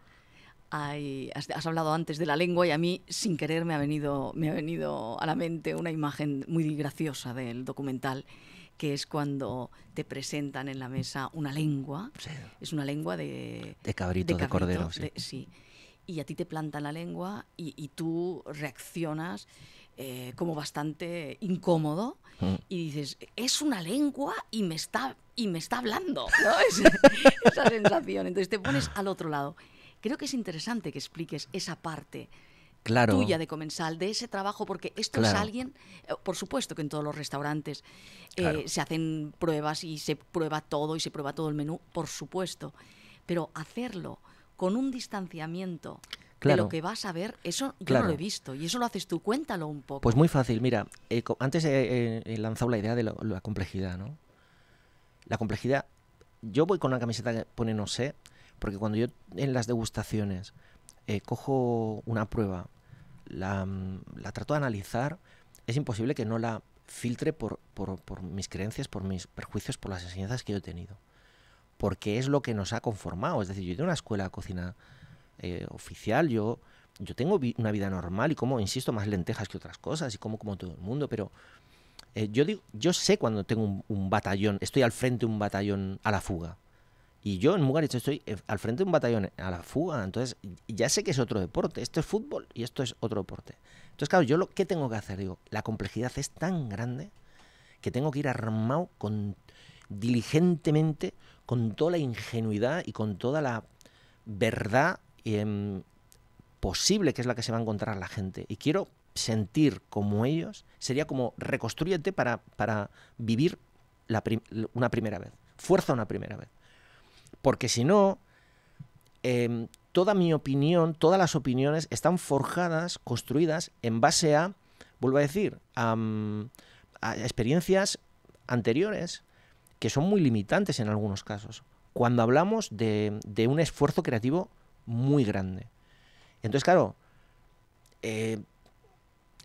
has, hablado antes de la lengua y a mí, sin querer, me ha, venido, me ha venido a la mente una imagen muy graciosa del documental, que es cuando te presentan en la mesa una lengua. Es una lengua de... De cabrito, de, cordero. Y a ti te plantan la lengua y, y tú reaccionas eh, como bastante incómodo mm. y dices, es una lengua y me está, y me está hablando, (laughs) (laughs) esa sensación. Entonces te pones al otro lado. Creo que es interesante que expliques esa parte tuya de comensal, de ese trabajo, porque esto es alguien, eh, por supuesto que en todos los restaurantes eh, se hacen pruebas y se prueba todo y se prueba todo el menú, por supuesto, pero hacerlo con un distanciamiento de lo que vas a ver, eso yo no lo he visto y eso lo haces tú, cuéntalo un poco. Pues muy fácil, mira, eh, antes he, lanzado la idea de la, complejidad, ¿no? La complejidad, yo voy con una camiseta que pone no sé, porque cuando yo en las degustaciones eh, cojo una prueba, la, mm, la, trato de analizar, es imposible que no la filtre por, por, mis creencias, por mis perjuicios, por las enseñanzas que yo he tenido. Porque es lo que nos ha conformado. Es decir, yo he una escuela de cocina eh, oficial, yo, yo tengo una vida normal y como, insisto, más lentejas que otras cosas y como como todo el mundo, pero eh, yo, digo, yo sé cuando tengo un, batallón, estoy al frente de un batallón a la fuga. Y yo en Mugaritz estoy eh, al frente de un batallón a la fuga, entonces ya sé que es otro deporte, esto es fútbol y esto es otro deporte. Entonces, claro, yo lo que tengo que hacer, digo, la complejidad es tan grande que tengo que ir armado con, diligentemente con toda la ingenuidad y con toda la verdad Em, posible que es la que se va a encontrar la gente. Y quiero sentir como ellos, sería como reconstruyete para, vivir una primera vez, fuerza una primera vez. Porque si no, em, toda mi opinión, todas las opiniones están forjadas, construidas en base a, vuelvo a decir, a, experiencias anteriores que son muy limitantes en algunos casos. Cuando hablamos de un esfuerzo creativo muy grande. Entonces, claro, eh,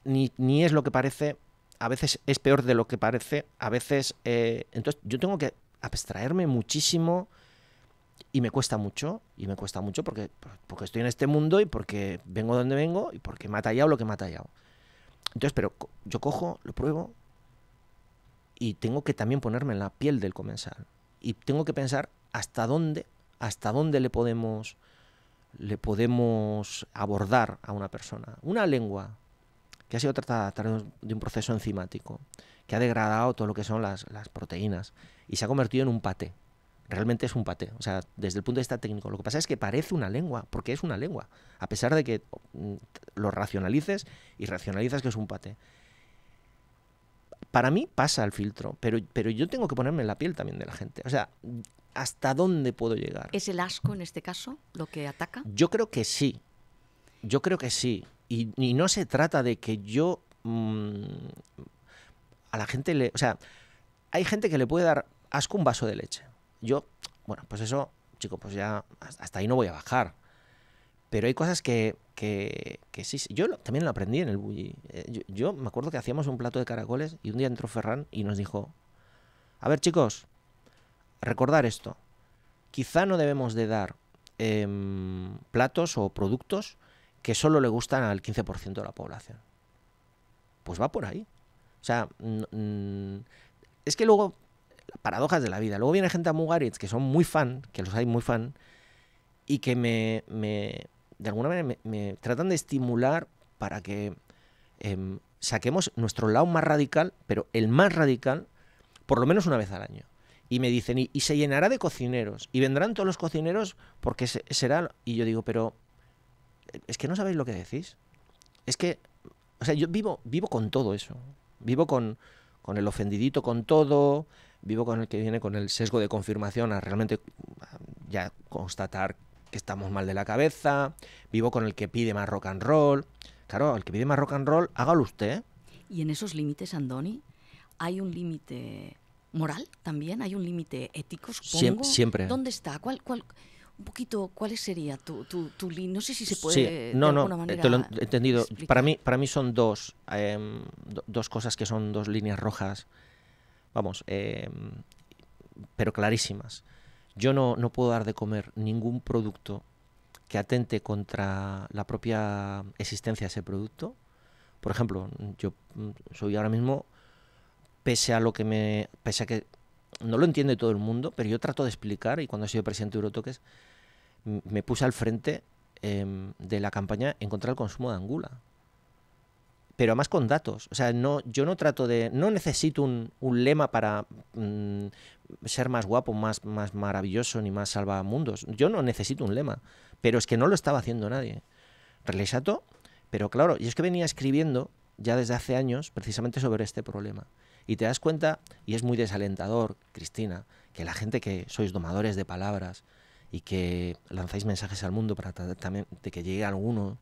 ni, es lo que parece, a veces es peor de lo que parece, a veces... Eh, entonces, yo tengo que abstraerme muchísimo y me cuesta mucho, y me cuesta mucho porque, porque estoy en este mundo y porque vengo donde vengo y porque me ha tallado lo que me ha tallado. Entonces, pero yo cojo, lo pruebo y tengo que también ponerme en la piel del comensal. Y tengo que pensar hasta dónde, hasta dónde le podemos le podemos abordar a una persona. Una lengua que ha sido tratada a través de un proceso enzimático, que ha degradado todo lo que son las, proteínas y se ha convertido en un paté. Realmente es un paté, o sea, desde el punto de vista técnico. Lo que pasa es que parece una lengua, porque es una lengua, a pesar de que mm, lo racionalices y racionalizas que es un paté. Para mí pasa el filtro, pero, pero yo tengo que ponerme en la piel también de la gente. O sea, hasta dónde puedo llegar. ¿Es el asco en este caso lo que ataca? Yo creo que sí. Yo creo que sí. Y, no se trata de que yo... Mm, a la gente le... O sea, hay gente que le puede dar asco un vaso de leche. Yo, bueno, pues eso, chicos, pues ya hasta ahí no voy a bajar. Pero hay cosas que, que, sí, Yo también lo aprendí en el bully. Eh, yo, yo me acuerdo que hacíamos un plato de caracoles y un día entró Ferran y nos dijo, a ver chicos, recordar esto. Quizá no debemos de dar em, platos o productos que solo le gustan al 15% de la población. Pues va por ahí. O sea, es que luego, paradojas de la vida, luego viene gente a Mugaritz que son muy fan, que los hay muy fan, y que me, de alguna manera me, tratan de estimular para que em, saquemos nuestro lado más radical, pero el más radical, por lo menos una vez al año y me dicen, y, se llenará de cocineros, y vendrán todos los cocineros porque será... Y yo digo, pero es que no sabéis lo que decís. Es que, o sea, yo vivo, vivo con todo eso. Vivo con, con el ofendidito, con todo, vivo con el que viene con el sesgo de confirmación a realmente mm, ya constatar que estamos mal de la cabeza, vivo con el que pide más rock and roll. Claro, al que pide más rock and roll, hágalo usted. ¿Y en esos límites, Andoni? ¿Hay un límite moral también? ¿Hay un límite ético, supongo? siempre. ¿Dónde está? ¿Cuál, cuál, un poquito, ¿cuál sería tu, tu, tu No sé si se puede. de alguna eh, manera te he entendido. Para mí, para mí son dos, em, dos cosas que son dos líneas rojas, vamos, em, pero clarísimas. Yo no, no puedo dar de comer ningún producto que atente contra la propia existencia de ese producto. Por ejemplo, yo mm, soy ahora mismo pese a lo que me. pese a que no lo entiende todo el mundo, pero yo trato de explicar, y cuando he sido presidente de Eurotoques, me puse al frente em, de la campaña en contra del consumo de angula. Pero además con datos. O sea, no, yo no trato de. No necesito un, lema para mm, ser más guapo, más, más maravilloso, ni más salvamundos. Yo no necesito un lema. Pero es que no lo estaba haciendo nadie. ¿Realizato? pero claro, y es que venía escribiendo ya desde hace años precisamente sobre este problema. Y te das cuenta, y es muy desalentador, Cristina, que la gente que sois domadores de palabras y que lanzáis mensajes al mundo para que llegue alguno,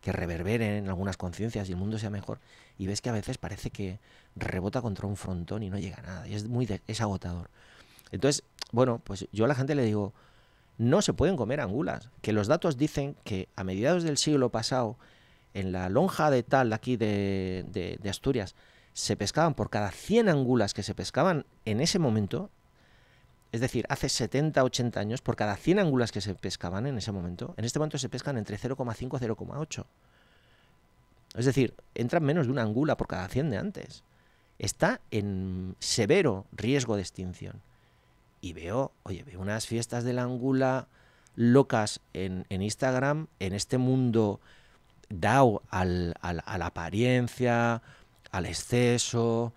que reverberen en algunas conciencias y el mundo sea mejor, y ves que a veces parece que rebota contra un frontón y no llega nada, y es muy es agotador. Entonces, bueno, pues yo a la gente le digo, no se pueden comer angulas, que los datos dicen que a mediados del siglo pasado, en la lonja de tal aquí de, de Asturias, se pescaban por cada 100 angulas que se pescaban en ese momento, es decir, hace 70, 80 años, por cada 100 angulas que se pescaban en ese momento, en este momento se pescan entre 0,5 y 0,8. Es decir, entran menos de una angula por cada 100 de antes. Está en severo riesgo de extinción. Y veo, oye, veo unas fiestas de la angula locas en, Instagram, en este mundo dado a la apariencia, al exceso.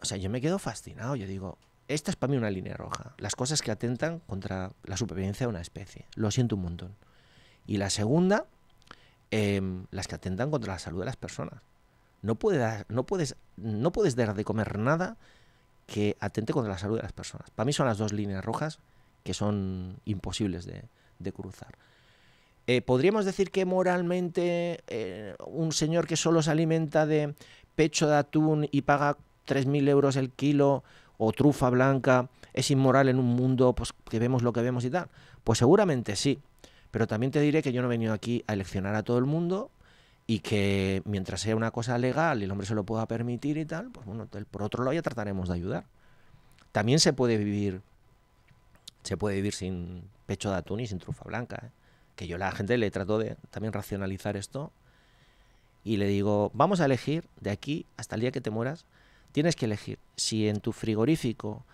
O sea, yo me quedo fascinado. Yo digo, esta es para mí una línea roja. Las cosas que atentan contra la supervivencia de una especie. Lo siento un montón. Y la segunda, em, las que atentan contra la salud de las personas. No, no, puedes, no puedes dar de comer nada que atente contra la salud de las personas. Para mí son las dos líneas rojas que son imposibles de cruzar. Eh, ¿Podríamos decir que moralmente eh, un señor que solo se alimenta de pecho de atún y paga 3.000 euros el kilo o trufa blanca es inmoral en un mundo pues, que vemos lo que vemos y tal? Pues seguramente sí. Pero también te diré que yo no he venido aquí a eleccionar a todo el mundo y que mientras sea una cosa legal y el hombre se lo pueda permitir y tal, pues bueno, por otro lado ya trataremos de ayudar. También se puede vivir, se puede vivir sin pecho de atún y sin trufa blanca. ¿eh? que yo a la gente le trato de también racionalizar esto y le digo, vamos a elegir de aquí hasta el día que te mueras, tienes que elegir si en tu frigorífico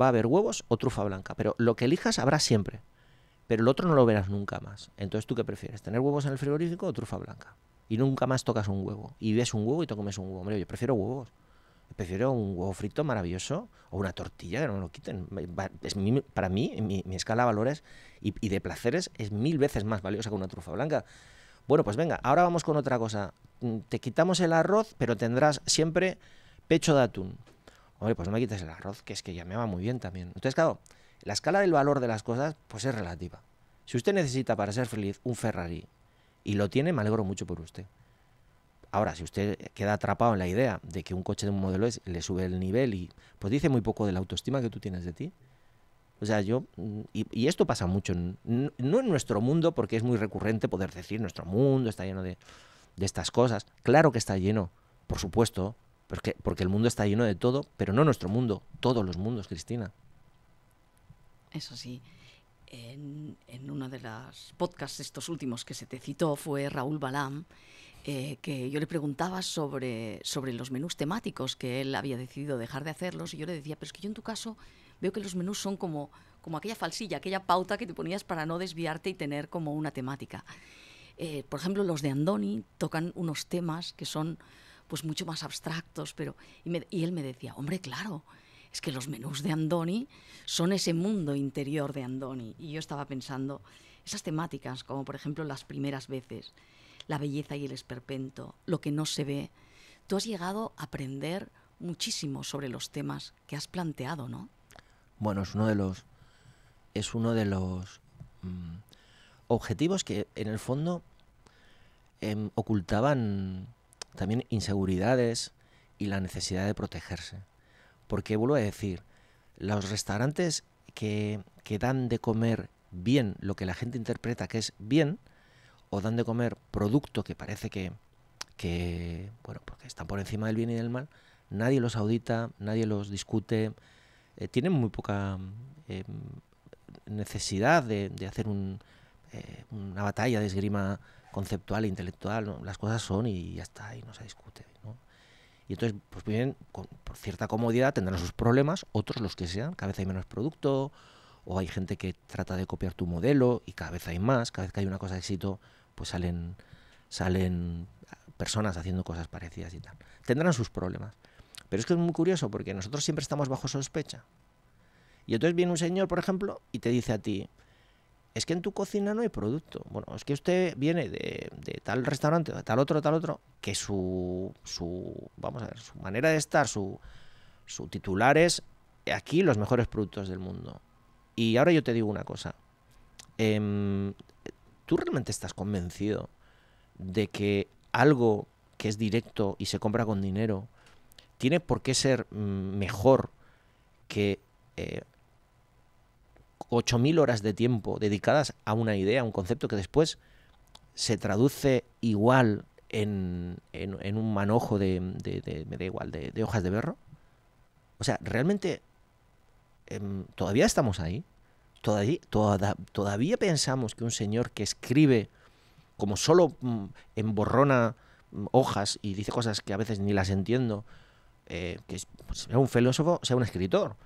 va a haber huevos o trufa blanca, pero lo que elijas habrá siempre, pero el otro no lo verás nunca más. Entonces, ¿tú qué prefieres? ¿Tener huevos en el frigorífico o trufa blanca? Y nunca más tocas un huevo. Y ves un huevo y te comes un huevo. Hombre, yo prefiero huevos prefiero un huevo frito maravilloso o una tortilla, que no me lo quiten. Es para mí, mi, mi, escala de valores y, de placeres es mil veces más valiosa que una trufa blanca. Bueno, pues venga, ahora vamos con otra cosa. Mm, te quitamos el arroz, pero tendrás siempre pecho de atún. Hombre, pues no me quites el arroz, que es que ya me va muy bien también. Entonces, claro, la escala del valor de las cosas, pues es relativa. Si usted necesita para ser feliz un Ferrari y lo tiene, me alegro mucho por usted. Ahora, si usted queda atrapado en la idea de que un coche de un modelo es, le sube el nivel y pues dice muy poco de la autoestima que tú tienes de ti. O sea, yo, mm, y, esto pasa mucho, no en nuestro mundo, porque es muy recurrente poder decir, nuestro mundo está lleno de, estas cosas. Claro que está lleno, por supuesto, porque, porque el mundo está lleno de todo, pero no nuestro mundo, todos los mundos, Cristina. Eso sí. En, en uno de los podcasts estos últimos que se te citó fue Raúl Balam, eh, que yo le preguntaba sobre, sobre los menús temáticos, que él había decidido dejar de hacerlos, y yo le decía, pero es que yo en tu caso veo que los menús son como, como aquella falsilla, aquella pauta que te ponías para no desviarte y tener como una temática. Eh, por ejemplo, los de Andoni tocan unos temas que son pues mucho más abstractos, pero y él me decía, hombre, claro, es que los menús de Andoni son ese mundo interior de Andoni. Y yo estaba pensando esas temáticas, como por ejemplo las primeras veces la belleza y el esperpento, lo que no se ve. Tú has llegado a aprender muchísimo sobre los temas que has planteado, ¿no? Bueno, es uno de los es uno de los mm, objetivos que en el fondo em, ocultaban también inseguridades y la necesidad de protegerse. Porque vuelvo a decir, los restaurantes que, que dan de comer bien lo que la gente interpreta que es bien, o dan de comer producto que parece que, que bueno, porque pues están por encima del bien y del mal, nadie los audita, nadie los discute, eh, tienen muy poca em, necesidad de, hacer eh, una batalla de esgrima conceptual e intelectual, las cosas son y ya está, y no se discute. Y entonces, pues bien, por cierta comodidad tendrán sus problemas, otros los que sean, cada vez hay menos producto, o hay gente que trata de copiar tu modelo y cada vez hay más, cada vez que hay una cosa de éxito, pues salen, salen personas haciendo cosas parecidas y tal. Tendrán sus problemas. Pero es que es muy curioso porque nosotros siempre estamos bajo sospecha. Y entonces viene un señor, por ejemplo, y te dice a ti, es que en tu cocina no hay producto. Bueno, es que usted viene de, tal restaurante, de tal otro, tal otro, que su, su, vamos a ver, su manera de estar, su, su titular es aquí los mejores productos del mundo. Y ahora yo te digo una cosa. Eh, ¿tú realmente estás convencido de que algo que es directo y se compra con dinero tiene por qué ser mm, mejor que 8.000 eh, horas de tiempo dedicadas a una idea, a un concepto que después se traduce igual en, un manojo de, igual, de, hojas de berro? O sea, ¿realmente em, todavía estamos ahí? Todavía, pensamos que un señor que escribe como solo mm, emborrona mm, hojas y dice cosas que a veces ni las entiendo, eh, que pues, sea un filósofo, sea un escritor.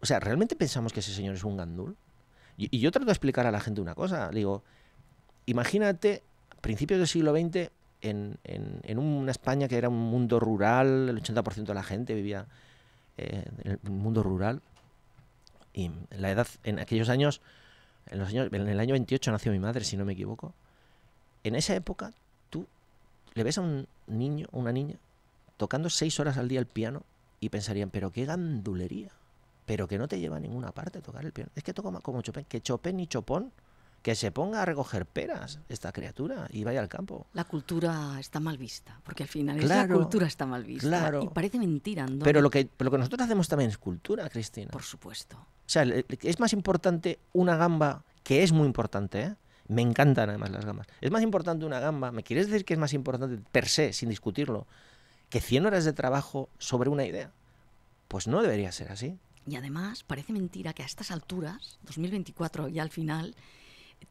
O sea, ¿realmente pensamos que ese señor es un gandul? Y, yo trato de explicar a la gente una cosa. Digo, imagínate principios del siglo XX en, una España que era un mundo rural, el 80% de la gente vivía eh, en el mundo rural. Y la edad, en aquellos años, en, en el año 28 nació mi madre, si no me equivoco. En esa época, tú le ves a un niño, una niña, tocando seis horas al día el piano y pensarían, pero qué gandulería, pero que no te lleva a ninguna parte tocar el piano. Es que toca como Chopin, que Chopin y Chopón que se ponga a recoger peras esta criatura y vaya al campo. La cultura está mal vista, porque al final claro, la cultura está mal vista. Claro. Y parece mentira. Pero lo, que, lo que nosotros hacemos también es cultura, Cristina. Por supuesto. O sea, es más importante una gamba, que es muy importante, ¿eh? me encantan además las gambas. Es más importante una gamba, ¿me quieres decir que es más importante per se, sin discutirlo, que 100 horas de trabajo sobre una idea? Pues no debería ser así. Y además, parece mentira que a estas alturas, 2024 y al final,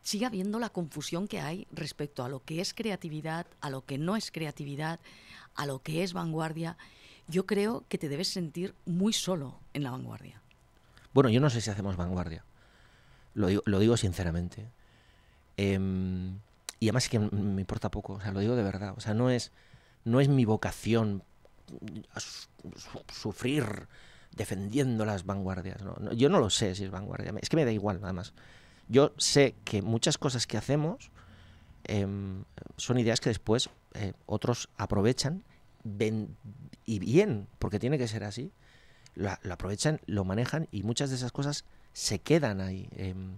sigue habiendo la confusión que hay respecto a lo que es creatividad, a lo que no es creatividad, a lo que es vanguardia. Yo creo que te debes sentir muy solo en la vanguardia. Bueno, yo no sé si hacemos vanguardia. Lo digo, sinceramente. Em, y además es que me importa poco, o sea, lo digo de verdad. O sea, no es, no es mi vocación sufrir defendiendo las vanguardias. ¿no? yo no lo sé si es vanguardia. Es que me da igual, nada más yo sé que muchas cosas que hacemos em, son ideas que después eh, otros aprovechan y bien, porque tiene que ser así. Lo, aprovechan, lo manejan y muchas de esas cosas se quedan ahí. Em,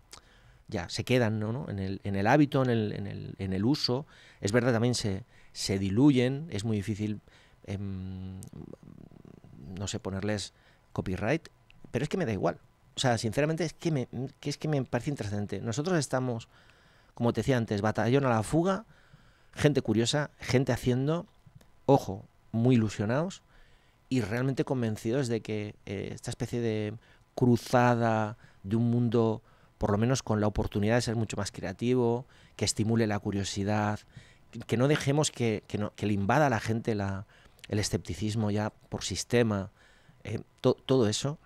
ya, se quedan ¿no? En, el, en, el, hábito, en el, en, el, en el, uso. Es verdad, también se, se diluyen, es muy difícil, em, no sé, ponerles copyright, pero es que me da igual o sea, sinceramente es que me, es que me parece interesante, Nosotros estamos, como te decía antes, batallón a la fuga, gente curiosa, gente haciendo, ojo, muy ilusionados y realmente convencidos de que eh, esta especie de cruzada de un mundo, por lo menos con la oportunidad de ser mucho más creativo, que estimule la curiosidad, que no dejemos que, le invada a la gente la, el escepticismo ya por sistema, eh, todo eso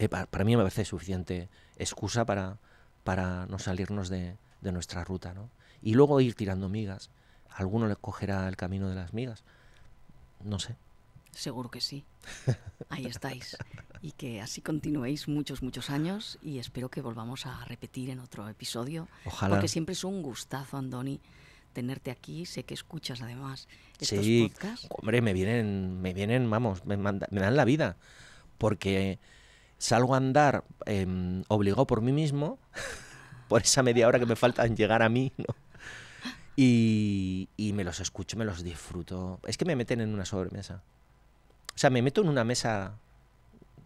eh, para, mí me parece suficiente excusa para, para no salirnos de, nuestra ruta. ¿no? Y luego ir tirando migas. Alguno le cogerá el camino de las migas. No sé. Seguro que sí. Ahí estáis. Y que así continuéis muchos, muchos años y espero que volvamos a repetir en otro episodio. Ojalá. Porque siempre es un gustazo, Andoni, tenerte aquí. Sé que escuchas además estos sí, Hombre, me vienen, me vienen, vamos, me dan la vida. Porque salgo a andar em, obligado por mí mismo, (laughs) por esa media hora que me falta en llegar a mí, Y, me los escucho, me los disfruto. Es que me meten en una sobremesa. O sea, me meto en una mesa,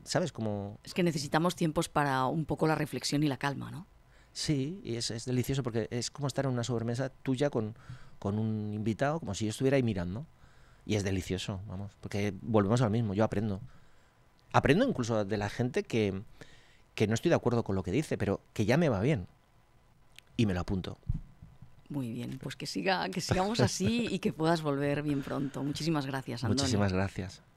¿sabes? cómo Es que necesitamos tiempos para un poco la reflexión y la calma, ¿no? Sí, y es, delicioso porque es como estar en una sobremesa tuya con, con un invitado, como si yo estuviera ahí mirando. Y es delicioso, vamos, porque volvemos al mismo, yo aprendo. Aprendo incluso de la gente que, que no estoy de acuerdo con lo que dice, pero que ya me va bien. Y me lo apunto. Muy bien, pues que siga, que sigamos así y que puedas volver bien pronto. Muchísimas gracias, Antonio. Muchísimas gracias.